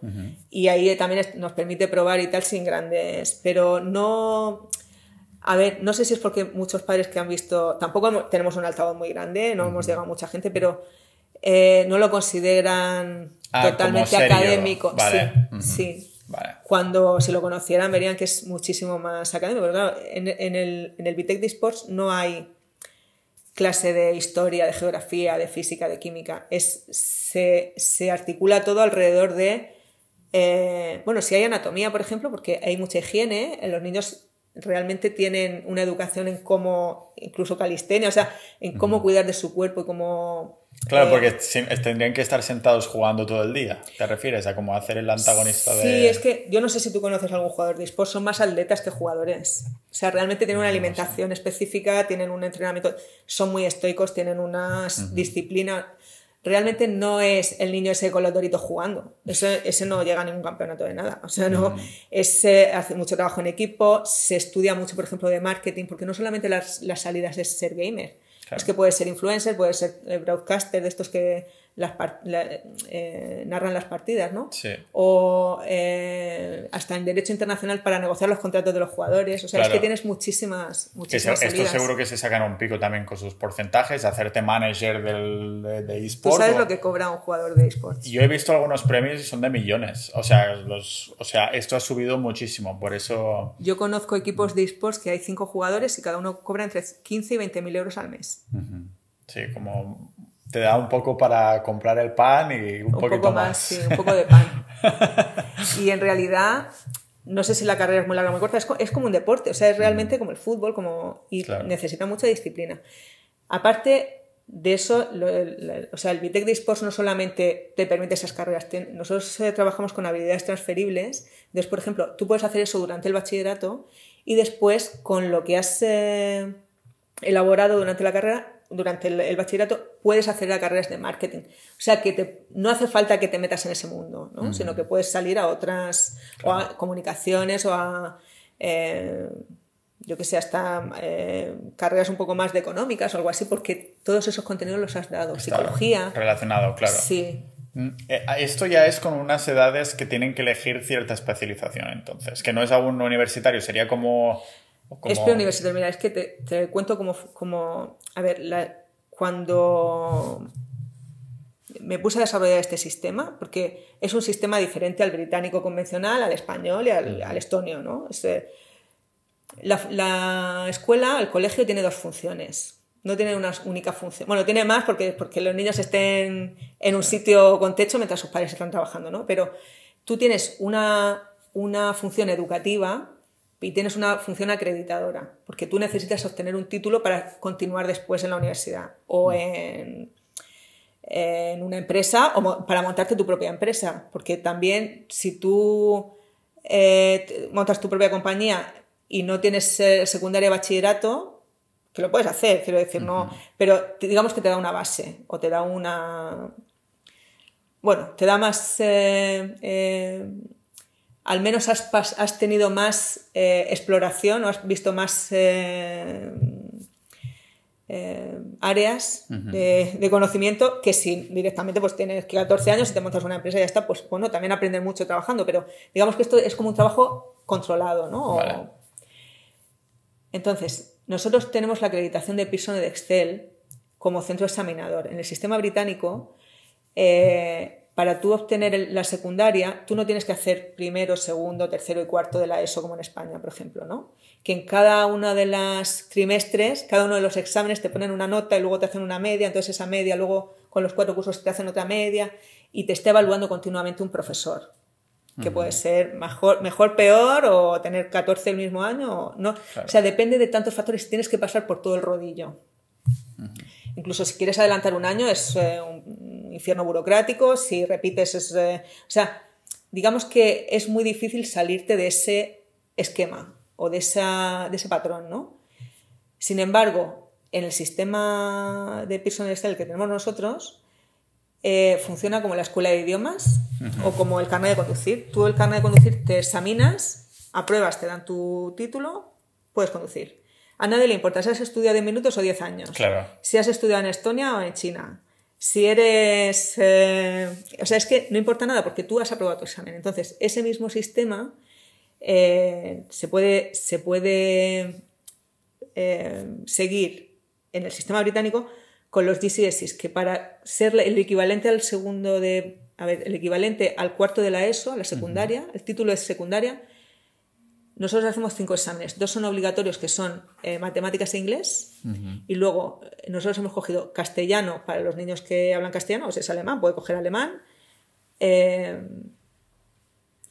y ahí también nos permite probar y tal sin grandes... Pero no... A ver, no sé si es porque muchos padres que han visto, tampoco tenemos un altavoz muy grande, no hemos llegado a mucha gente, pero eh, no lo consideran ah, totalmente académico. Sí, sí. Cuando se lo conocieran verían que es muchísimo más académico. Pero claro, en, el, en el Bitec de Sports no hay clase de historia, de geografía, de física, de química. Es, se, articula todo alrededor de... Eh, bueno, si hay anatomía, por ejemplo, porque hay mucha higiene, eh, los niños realmente tienen una educación en cómo, incluso calistenia, o sea, en cómo cuidar de su cuerpo y cómo Claro, eh, porque eh, tendrían que estar sentados jugando todo el día. ¿Te refieres a como hacer el antagonista sí, de.? Sí, es que yo no sé si tú conoces a algún jugador de eSports, son más atletas que jugadores. O sea, realmente tienen una mm, alimentación específica, tienen un entrenamiento, son muy estoicos, tienen una disciplina. Realmente no es el niño ese con los doritos jugando. Ese, no llega a ningún campeonato de nada. O sea, no. Mm. ese hace mucho trabajo en equipo, se estudia mucho, por ejemplo, de marketing, porque no solamente las, las salidas es ser gamer es que puede ser influencer, puede ser eh, broadcaster de estos que las eh, narran las partidas, ¿no? Sí. O eh, hasta en derecho internacional para negociar los contratos de los jugadores. O sea, es que tienes muchísimas, muchísimas Esto seguro que se sacan un pico también con sus porcentajes, hacerte manager de, eSports. Tú sabes lo que cobra un jugador de eSports. Yo he visto algunos premios y son de millones. O sea, los, o sea, esto ha subido muchísimo, por eso... Yo conozco equipos de eSports que hay cinco jugadores y cada uno cobra entre 15 y 20 mil euros al mes. Sí, como te da un poco para comprar el pan y un, un poco más. un poco de pan. y en realidad, no sé si la carrera es muy larga o muy corta, es, como un deporte, o sea, es realmente como el fútbol como, y necesita mucha disciplina. Aparte de eso, o sea, el Bitec de Sports no solamente te permite esas carreras, nosotros eh, trabajamos con habilidades transferibles, entonces, por ejemplo, tú puedes hacer eso durante el bachillerato y después con lo que has... Eh, elaborado durante la carrera, durante el bachillerato, puedes hacer a carreras de marketing. O sea, que te, no hace falta que te metas en ese mundo, ¿no? sino que puedes salir a otras o a comunicaciones o a, eh, yo que sé, hasta eh, carreras un poco más de económicas o algo así, porque todos esos contenidos los has dado. Psicología. Relacionado, claro. Sí. Mm, eh, ah, esto ya es con unas edades que tienen que elegir cierta especialización, entonces, que no es aún universitario, sería como... Es preuniversitario, mira, es que te, cuento como... A ver, la, cuando me puse a desarrollar este sistema, porque es un sistema diferente al británico convencional, al español y al, estonio. ¿no? Eh, la, escuela, el colegio tiene dos funciones. No tiene una única función. Bueno, tiene más porque, porque los niños estén en un sitio con techo mientras sus padres están trabajando, ¿no? Pero tú tienes una, una función educativa y tienes una función acreditadora, porque tú necesitas obtener un título para continuar después en la universidad o mm. en, una empresa o para montarte tu propia empresa, porque también si tú eh, montas tu propia compañía y no tienes eh, secundaria bachillerato, que lo puedes hacer, quiero decir, no, pero digamos que te da una base o te da una... Bueno, te da más... Eh, al menos has, tenido más eh, exploración o has visto más eh, eh, áreas de, conocimiento que si directamente pues tienes 14 años y te montas una empresa y ya está, pues bueno, también aprender mucho trabajando, pero digamos que esto es como un trabajo controlado, ¿no? entonces, nosotros tenemos la acreditación de Pearson de Excel como centro examinador. En el sistema británico, para tú obtener la secundaria, tú no tienes que hacer primero, segundo, tercero y cuarto de la ESO como en España, por ejemplo, ¿no? Que en cada uno de los trimestres, cada uno de los exámenes te ponen una nota y luego te hacen una media, entonces esa media luego con los cuatro cursos te hacen otra media y te está evaluando continuamente un profesor, que puede ser mejor, mejor, peor o tener 14 el mismo año, o no. sea, depende de tantos factores, tienes que pasar por todo el rodillo. Incluso si quieres adelantar un año es eh, un infierno burocrático, si repites ese, o sea, digamos que es muy difícil salirte de ese esquema o de, esa, de ese patrón, ¿no? Sin embargo, en el sistema de personal Excel que tenemos nosotros, eh, funciona como la escuela de idiomas o como el carnet de conducir. Tú el carnet de conducir te examinas, apruebas, te dan tu título, puedes conducir. A nadie le importa si has estudiado 10 minutos o 10 años. Claro. Si has estudiado en Estonia o en China. Si eres... Eh, o sea, es que no importa nada porque tú has aprobado tu examen. Entonces, ese mismo sistema eh, se puede, eh, seguir en el sistema británico con los GCSEs, que para ser el equivalente al segundo de... A ver, el equivalente al cuarto de la ESO, a la secundaria, el título es secundaria, nosotros hacemos cinco exámenes. Dos son obligatorios, que son eh, matemáticas e inglés. Y luego eh, nosotros hemos cogido castellano para los niños que hablan castellano, o sea, es alemán, puede coger alemán. Eh,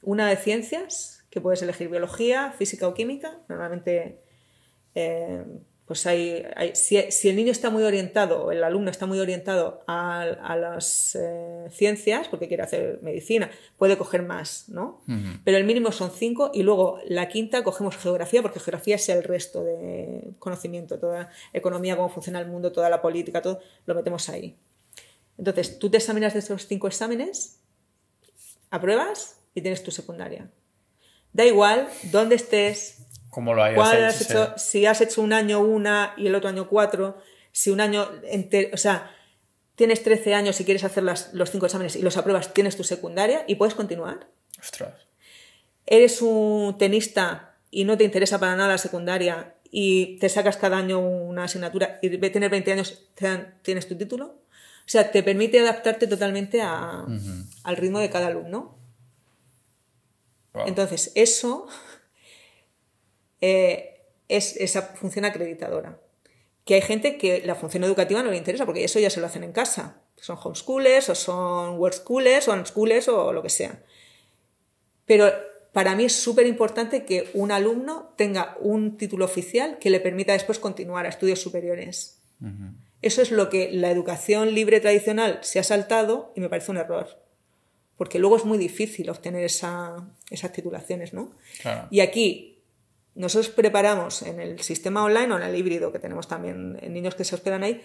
una de ciencias, que puedes elegir biología, física o química. Normalmente pues si, el niño está muy orientado, el alumno está muy orientado a, las eh, ciencias, porque quiere hacer medicina, puede coger más, ¿no? Pero el mínimo son cinco y luego la quinta cogemos geografía, porque geografía es el resto de conocimiento, toda economía, cómo funciona el mundo, toda la política, todo, lo metemos ahí. Entonces, tú te examinas de esos cinco exámenes, apruebas y tienes tu secundaria. Da igual dónde estés, lo Si has hecho un año una y el otro año cuatro, si un año o sea, tienes 13 años y quieres hacer los cinco exámenes y los apruebas, tienes tu secundaria y puedes continuar. Eres un tenista y no te interesa para nada la secundaria y te sacas cada año una asignatura y tener 20 años, tienes tu título. O sea, te permite adaptarte totalmente al ritmo de cada alumno. Entonces, eso eh, es esa función acreditadora. Que hay gente que la función educativa no le interesa porque eso ya se lo hacen en casa. Son homeschoolers o son world schools, o schools, o lo que sea. Pero para mí es súper importante que un alumno tenga un título oficial que le permita después continuar a estudios superiores. Eso es lo que la educación libre tradicional se ha saltado y me parece un error. Porque luego es muy difícil obtener esas titulaciones, ¿no? Y aquí nosotros preparamos en el sistema online o en el híbrido que tenemos también en niños que se hospedan ahí,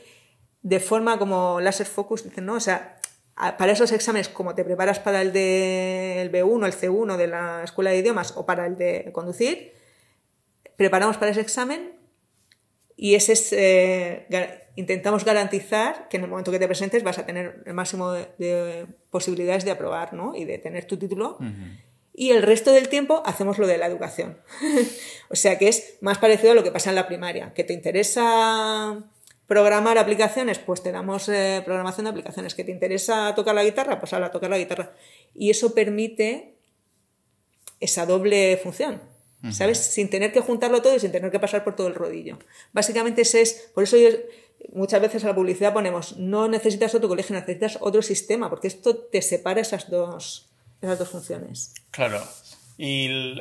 de forma como láser focus, dicen, no, o sea, para esos exámenes, como te preparas para el de B1, el C1 de la escuela de idiomas o para el de conducir, preparamos para ese examen y ese eh, intentamos garantizar que en el momento que te presentes vas a tener el máximo de, posibilidades de aprobar ¿no? y de tener tu título y el resto del tiempo hacemos lo de la educación. o sea que es más parecido a lo que pasa en la primaria, que te interesa programar aplicaciones, pues te damos eh, programación de aplicaciones, que te interesa tocar la guitarra, pues habla, tocar la guitarra. Y eso permite esa doble función. ¿Sabes? Sin tener que juntarlo todo y sin tener que pasar por todo el rodillo. Básicamente ese es, por eso muchas veces a la publicidad ponemos, no necesitas otro colegio, necesitas otro sistema, porque esto te separa esas dos, esas dos funciones. Claro. Y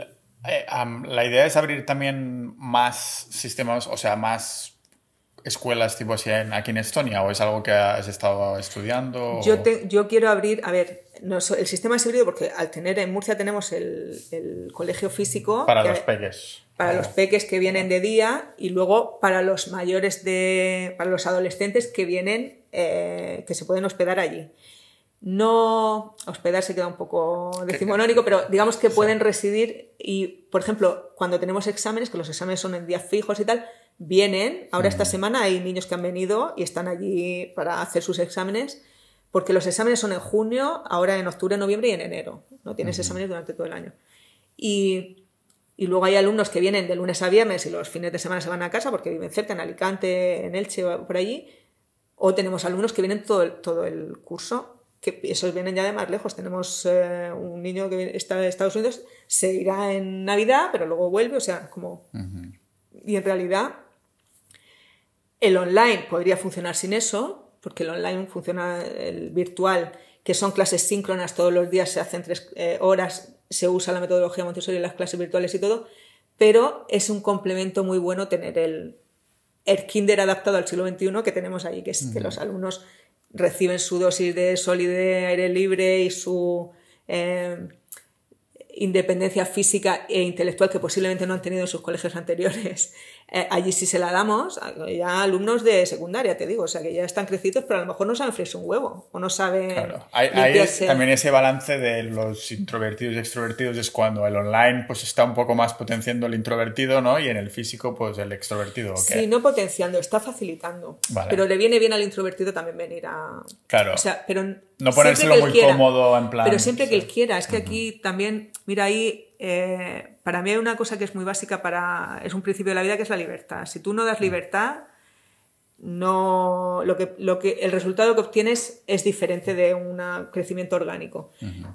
eh, la idea es abrir también más sistemas, o sea, más escuelas tipo así aquí en Estonia o es algo que has estado estudiando? Yo, yo quiero abrir, a ver, el sistema es híbrido porque al tener en Murcia tenemos el, colegio físico. Para los peques. Para los peques que vienen de día y luego para los mayores de. para los adolescentes que vienen, eh, que se pueden hospedar allí no hospedar se queda un poco decimonónico, pero digamos que pueden residir y, por ejemplo, cuando tenemos exámenes, que los exámenes son en días fijos y tal, vienen, ahora esta mm. semana hay niños que han venido y están allí para hacer sus exámenes, porque los exámenes son en junio, ahora en octubre, noviembre y en enero, no tienes exámenes durante todo el año. Y, luego hay alumnos que vienen de lunes a viernes y los fines de semana se van a casa porque viven cerca, en Alicante, en Elche, o por allí. O tenemos alumnos que vienen todo todo el curso que esos vienen ya de más lejos. Tenemos eh, un niño que está de Estados Unidos, se irá en Navidad, pero luego vuelve, o sea, como... Y en realidad, el online podría funcionar sin eso, porque el online funciona el virtual, que son clases síncronas todos los días, se hacen tres eh, horas, se usa la metodología Montessori en las clases virtuales y todo, pero es un complemento muy bueno tener el, el kinder adaptado al siglo XXI que tenemos ahí, que es que los alumnos reciben su dosis de sol y de aire libre y su eh, independencia física e intelectual que posiblemente no han tenido en sus colegios anteriores eh, allí sí se la damos, ya alumnos de secundaria, te digo, o sea que ya están crecidos, pero a lo mejor no saben freírse un huevo o no saben. Claro, hay, también ese balance de los introvertidos y extrovertidos es cuando el online pues está un poco más potenciando el introvertido, ¿no? Y en el físico pues el extrovertido. Sí, no potenciando, está facilitando. Pero le viene bien al introvertido también venir a. Claro. O sea, pero no ponérselo muy cómodo en plan. Pero siempre que él quiera, es que aquí también, mira ahí eh, para mí hay una cosa que es muy básica para. es un principio de la vida que es la libertad. Si tú no das mm. libertad, no lo que, lo que el resultado que obtienes es diferente de un crecimiento orgánico.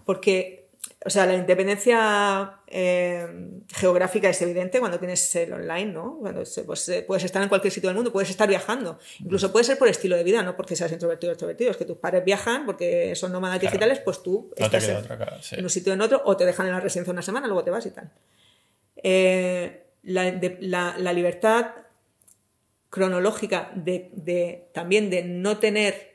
Porque o sea, la independencia eh, geográfica es evidente cuando tienes el online, ¿no? Cuando pues, puedes estar en cualquier sitio del mundo, puedes estar viajando. Incluso puede ser por estilo de vida, no porque seas introvertido o extrovertido. Es que tus padres viajan porque son nómadas digitales, pues tú estás en, un sitio o en otro, o te dejan en la residencia una semana, luego te vas y tal. Eh, la, libertad cronológica de, también de no tener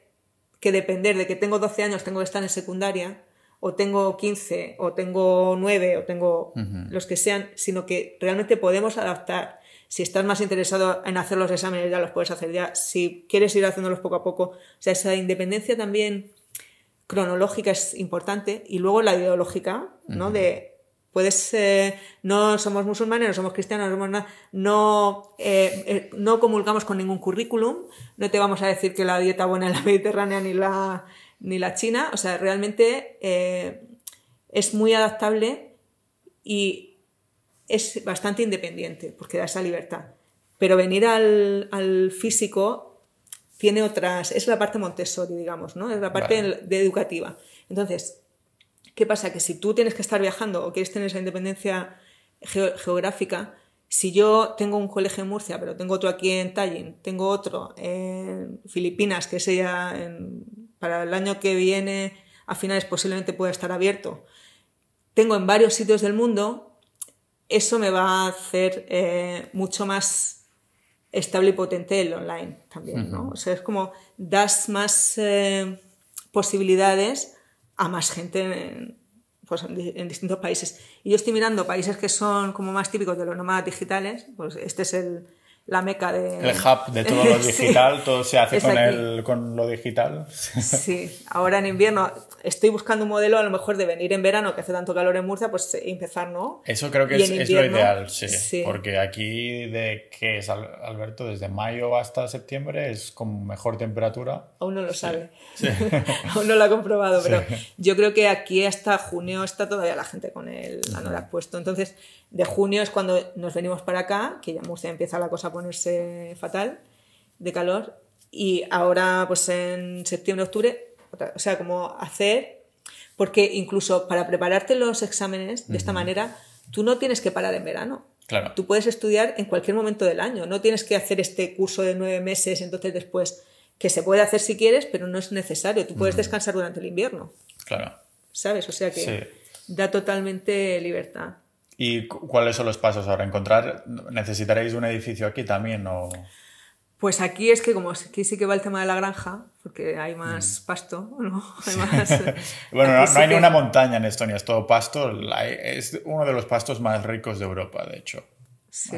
que depender de que tengo 12 años, tengo que estar en secundaria, o tengo 15, o tengo 9, o tengo los que sean, sino que realmente podemos adaptar. Si estás más interesado en hacer los exámenes, ya los puedes hacer ya. Si quieres ir haciéndolos poco a poco, o sea, esa independencia también cronológica es importante y luego la ideológica, ¿no? De puedes eh, no somos musulmanes, no somos cristianos, no somos nada, no, eh, eh, no comulgamos con ningún currículum, no te vamos a decir que la dieta buena es la mediterránea ni la ni la china, o sea, realmente eh, es muy adaptable y es bastante independiente porque da esa libertad. Pero venir al, físico tiene otras, es la parte Montessori, digamos, ¿no? Es la parte educativa. Entonces, ¿qué pasa? Que si tú tienes que estar viajando o quieres tener esa independencia geográfica, si yo tengo un colegio en Murcia, pero tengo otro aquí en Tallinn, tengo otro en Filipinas, que sea para el año que viene a finales posiblemente pueda estar abierto, tengo en varios sitios del mundo, eso me va a hacer eh, mucho más estable y potente el online también, ¿no? O sea, es como das más eh, posibilidades a más gente en, pues, en distintos países. Y yo estoy mirando países que son como más típicos de los nómadas digitales, pues este es el, la meca de... El hub de todo lo digital, todo se hace con, el, con, lo digital. Sí, ahora en invierno estoy buscando un modelo a lo mejor de venir en verano, que hace tanto calor en Murcia, pues eh, empezar, ¿no? Eso creo que es, es, lo ideal, sí, Porque aquí, de que es Alberto, desde mayo hasta septiembre es con mejor temperatura. Aún no lo sabe, aún no lo ha comprobado, pero yo creo que aquí hasta junio está todavía la gente con el No puesto. Entonces, de junio es cuando nos venimos para acá, que ya Murcia empieza la cosa a ponerse fatal de calor. Y ahora, pues en septiembre, octubre, o sea, como hacer, porque incluso para prepararte los exámenes de esta manera, tú no tienes que parar en verano. Claro. Tú puedes estudiar en cualquier momento del año, no tienes que hacer este curso de nueve meses, entonces después, que se puede hacer si quieres, pero no es necesario, tú puedes descansar durante el invierno. Claro. ¿Sabes? O sea que da totalmente libertad. ¿Y cuáles son los pasos ahora? ¿Encontrar, necesitaréis un edificio aquí también o...? Pues aquí es que como aquí sí que va el tema de la granja, porque hay más mm. pasto, ¿no? Eh, bueno, no, hay ni una montaña en Estonia, es todo pasto. Es uno de los pastos más ricos de Europa, de hecho. Sí.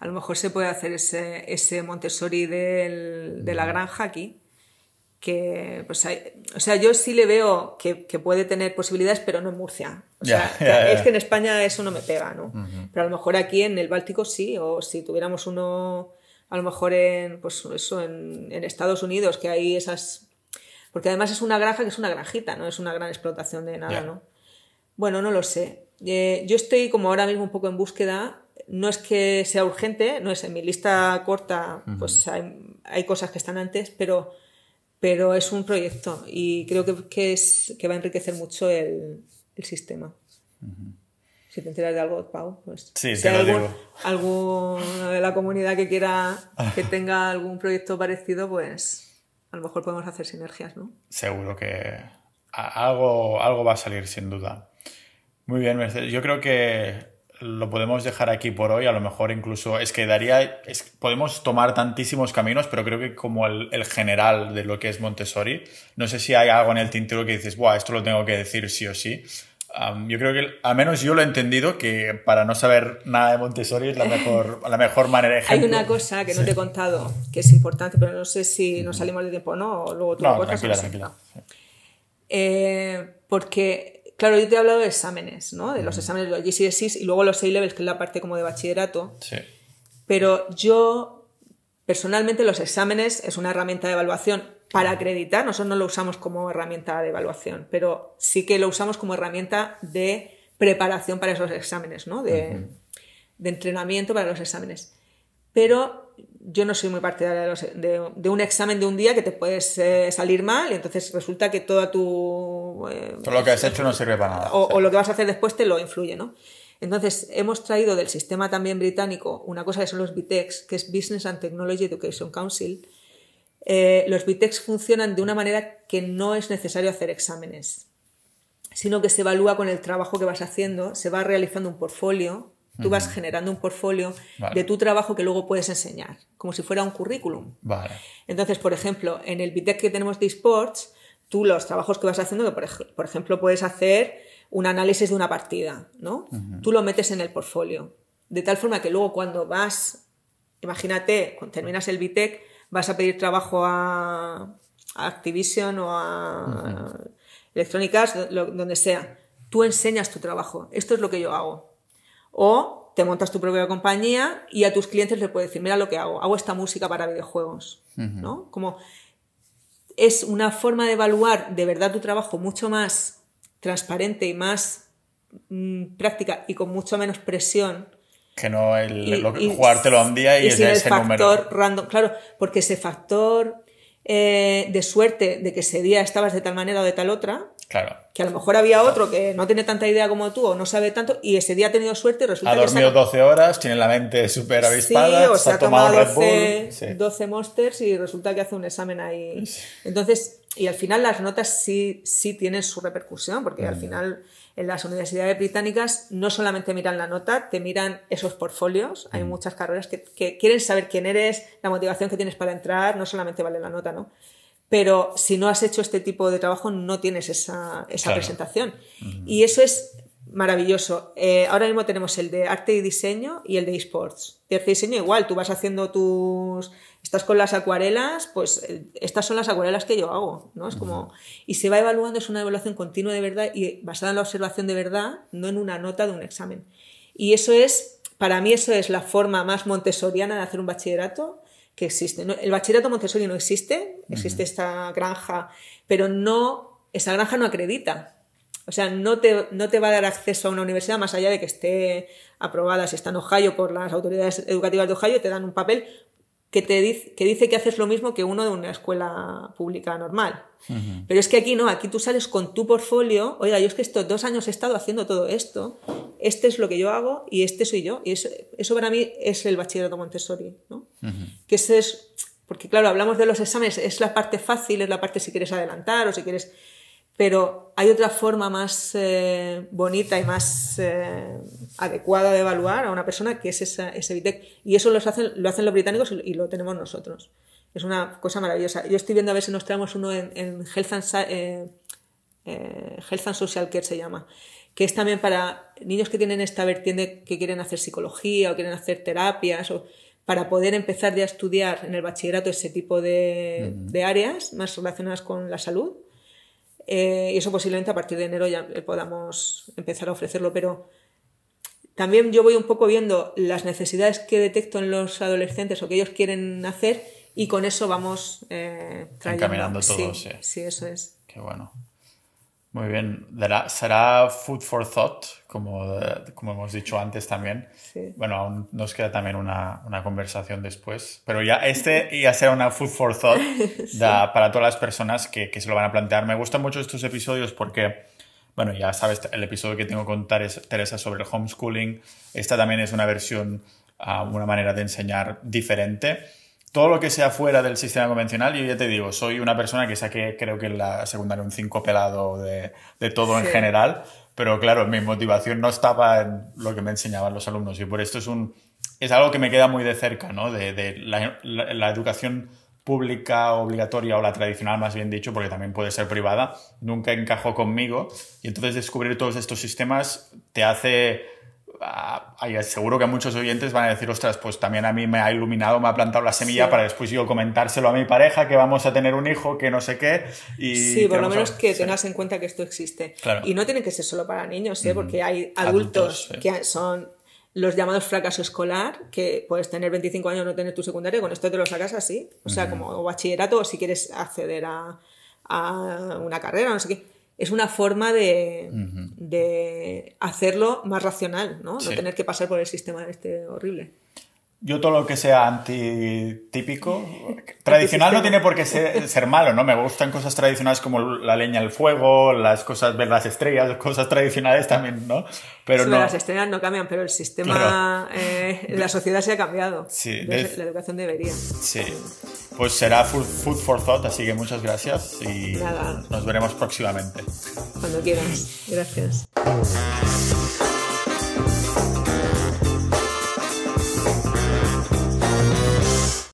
A lo mejor se puede hacer ese, Montessori del, de la mm. granja aquí. Que, pues o sea, yo sí le veo que, puede tener posibilidades, pero no en Murcia. O sea, es que en España eso no me pega, ¿no? Pero a lo mejor aquí en el Báltico sí, o si tuviéramos uno a lo mejor en, pues eso, en, Estados Unidos, que hay esas... Porque además es una granja que es una granjita, no es una gran explotación de nada, ¿no? Bueno, no lo sé. Eh, yo estoy como ahora mismo un poco en búsqueda. No es que sea urgente, no es en mi lista corta, pues hay, hay, cosas que están antes, pero, pero es un proyecto y creo que, es, que va a enriquecer mucho el, sistema si te enteras de algo, Pau, pues. Sí, si de la comunidad que quiera que tenga algún proyecto parecido, pues a lo mejor podemos hacer sinergias, ¿no? Seguro que algo, algo va a salir, sin duda. Muy bien, Mercedes. Yo creo que lo podemos dejar aquí por hoy. A lo mejor incluso es que daría. podemos tomar tantísimos caminos, pero creo que como el, general de lo que es Montessori, no sé si hay algo en el tintero que dices, Buah, esto lo tengo que decir sí o sí yo creo que, al menos yo lo he entendido, que para no saber nada de Montessori es la mejor, la mejor manera. Hay una cosa que no te he contado, que es importante, pero no sé si nos salimos de tiempo o no, o luego tú no, tranquila, tranquila. Eh, porque, claro, yo te he hablado de exámenes, ¿no? De los exámenes de los GCSEs e y luego los A-Levels, que es la parte como de bachillerato. Sí. Pero yo, personalmente, los exámenes es una herramienta de evaluación para acreditar, nosotros no lo usamos como herramienta de evaluación, pero sí que lo usamos como herramienta de preparación para esos exámenes, ¿no? de, entrenamiento para los exámenes. Pero yo no soy muy partidaria de, un examen de un día que te puedes salir mal y entonces resulta que toda tu... Eh, todo lo que has hecho no sirve para nada. O, lo que vas a hacer después te lo influye, ¿no? Entonces, hemos traído del sistema también británico una cosa que son los BITECs, que es Business and Technology Education Council, eh, los BITEX funcionan de una manera que no es necesario hacer exámenes, sino que se evalúa con el trabajo que vas haciendo, se va realizando un portfolio, tú vas generando un portfolio de tu trabajo que luego puedes enseñar, como si fuera un currículum. Entonces, por ejemplo, en el BITEX que tenemos de esports, tú los trabajos que vas haciendo, por, ejemplo puedes hacer un análisis de una partida, ¿no? Tú lo metes en el portfolio. De tal forma que luego cuando vas, imagínate, cuando terminas el BITEC, vas a pedir trabajo a, Activision o a donde sea. Tú enseñas tu trabajo. Esto es lo que yo hago. O te montas tu propia compañía y a tus clientes les puedes decir, mira lo que hago, hago esta música para videojuegos. ¿No? Como es una forma de evaluar de verdad tu trabajo mucho más transparente y más mm, práctica y con mucho menos presión que no el, y, lo, y, un día y, es ese número. random, claro, porque ese factor eh, de suerte de que ese día estabas de tal manera o de tal otra, claro. que a lo mejor había otro que no tiene tanta idea como tú o no sabe tanto y ese día ha tenido suerte y resulta ha que... Ha dormido 12 horas, tiene la mente súper avispada, se ha tomado, 12, monsters y resulta que hace un examen ahí. Entonces, y al final las notas sí, sí tienen su repercusión, porque al mm. final en las universidades británicas no solamente miran la nota, te miran esos portfolios. Hay mm. muchas carreras que, quieren saber quién eres, la motivación que tienes para entrar, no solamente vale la nota, ¿no? Pero si no has hecho este tipo de trabajo, no tienes esa, presentación. Mm. Y eso es maravilloso. Eh, ahora mismo tenemos el de arte y diseño y el de esports. De arte y diseño igual, tú vas haciendo tus Estás con las acuarelas, pues eh, estas son las acuarelas que yo hago, ¿no? Es como, y se va evaluando, es una evaluación continua de verdad y basada en la observación de verdad, no en una nota de un examen. Y eso es, para mí eso es la forma más montessoriana de hacer un bachillerato que existe. el bachillerato Montessori no existe, existe esta granja, pero no, esa granja no acredita. O sea, no te, no te va a dar acceso a una universidad más allá de que esté aprobada, si está en Ohio por las autoridades educativas de Ohio, te dan un papel que, te dice, que haces lo mismo que uno de una escuela pública normal. Pero es que aquí no, aquí tú sales con tu portfolio, oiga, yo es que estos dos años he estado haciendo todo esto, este es lo que yo hago y este soy yo. Y eso, eso para mí es el bachillerato Montessori, ¿no? Que eso es, porque claro, hablamos de los exámenes, es la parte fácil, es la parte si quieres adelantar o si quieres pero hay otra forma más eh, bonita y más eh, adecuada de evaluar a una persona que es esa, ese Vitec. Y eso hacen, lo hacen los británicos y lo tenemos nosotros. Es una cosa maravillosa. Yo estoy viendo a ver si nos traemos uno en, eh, Health, and, Social Care, se llama, que es también para niños que tienen esta vertiente que quieren hacer psicología o quieren hacer terapias o para poder empezar ya a estudiar en el bachillerato ese tipo de áreas más relacionadas con la salud eh, y eso posiblemente a partir de enero ya eh, podamos empezar a ofrecerlo, pero también yo voy un poco viendo las necesidades que detecto en los adolescentes o que ellos quieren hacer y con eso vamos eh, Encaminando todos. sí. sí. eso es. Qué bueno. Muy bien. será food for thought, como, como hemos dicho antes también. Bueno, aún nos queda también una, una, conversación después. Pero ya este ya será una food for thought para todas las personas que, se lo van a plantear. Me gustan mucho estos episodios porque, bueno, ya sabes, el episodio que tengo contar es Teresa sobre el homeschooling, esta también es una versión, ah, una manera de enseñar diferente todo lo que sea fuera del sistema convencional, yo ya te digo, soy una persona que saqué creo que en la secundaria un 5 pelado de, todo en general, pero claro, mi motivación no estaba en lo que me enseñaban los alumnos y por esto es, un, es algo que me queda muy de cerca, ¿no? De, la, educación pública obligatoria o la tradicional, más bien dicho, porque también puede ser privada, nunca encajó conmigo y entonces descubrir todos estos sistemas te hace Ah, seguro que muchos oyentes van a decir, ostras, pues también a mí me ha iluminado, me ha plantado la semilla para después yo comentárselo a mi pareja que vamos a tener un hijo, que no sé qué. Y sí, por lo menos que tengas en cuenta que esto existe. Y no tiene que ser solo para niños, ¿eh? porque hay adultos, que son los llamados fracaso escolar, que puedes tener 25 años y no tener tu secundaria, con esto te lo sacas así, o sea, como bachillerato o si quieres acceder a una carrera, no sé qué es una forma de, de hacerlo más racional, ¿no? No tener que pasar por el sistema este horrible. Yo todo lo que sea antitípico, tradicional no tiene por qué ser, malo, ¿no? Me gustan cosas tradicionales como la leña al fuego, las cosas, ver las estrellas, cosas tradicionales también, ¿no? Pero no. Las estrellas no cambian, pero el sistema, eh, la sociedad se ha cambiado. Sí, la educación debería. Sí. Pues será food for thought, así que muchas gracias y nos veremos próximamente. Cuando quieras. Gracias.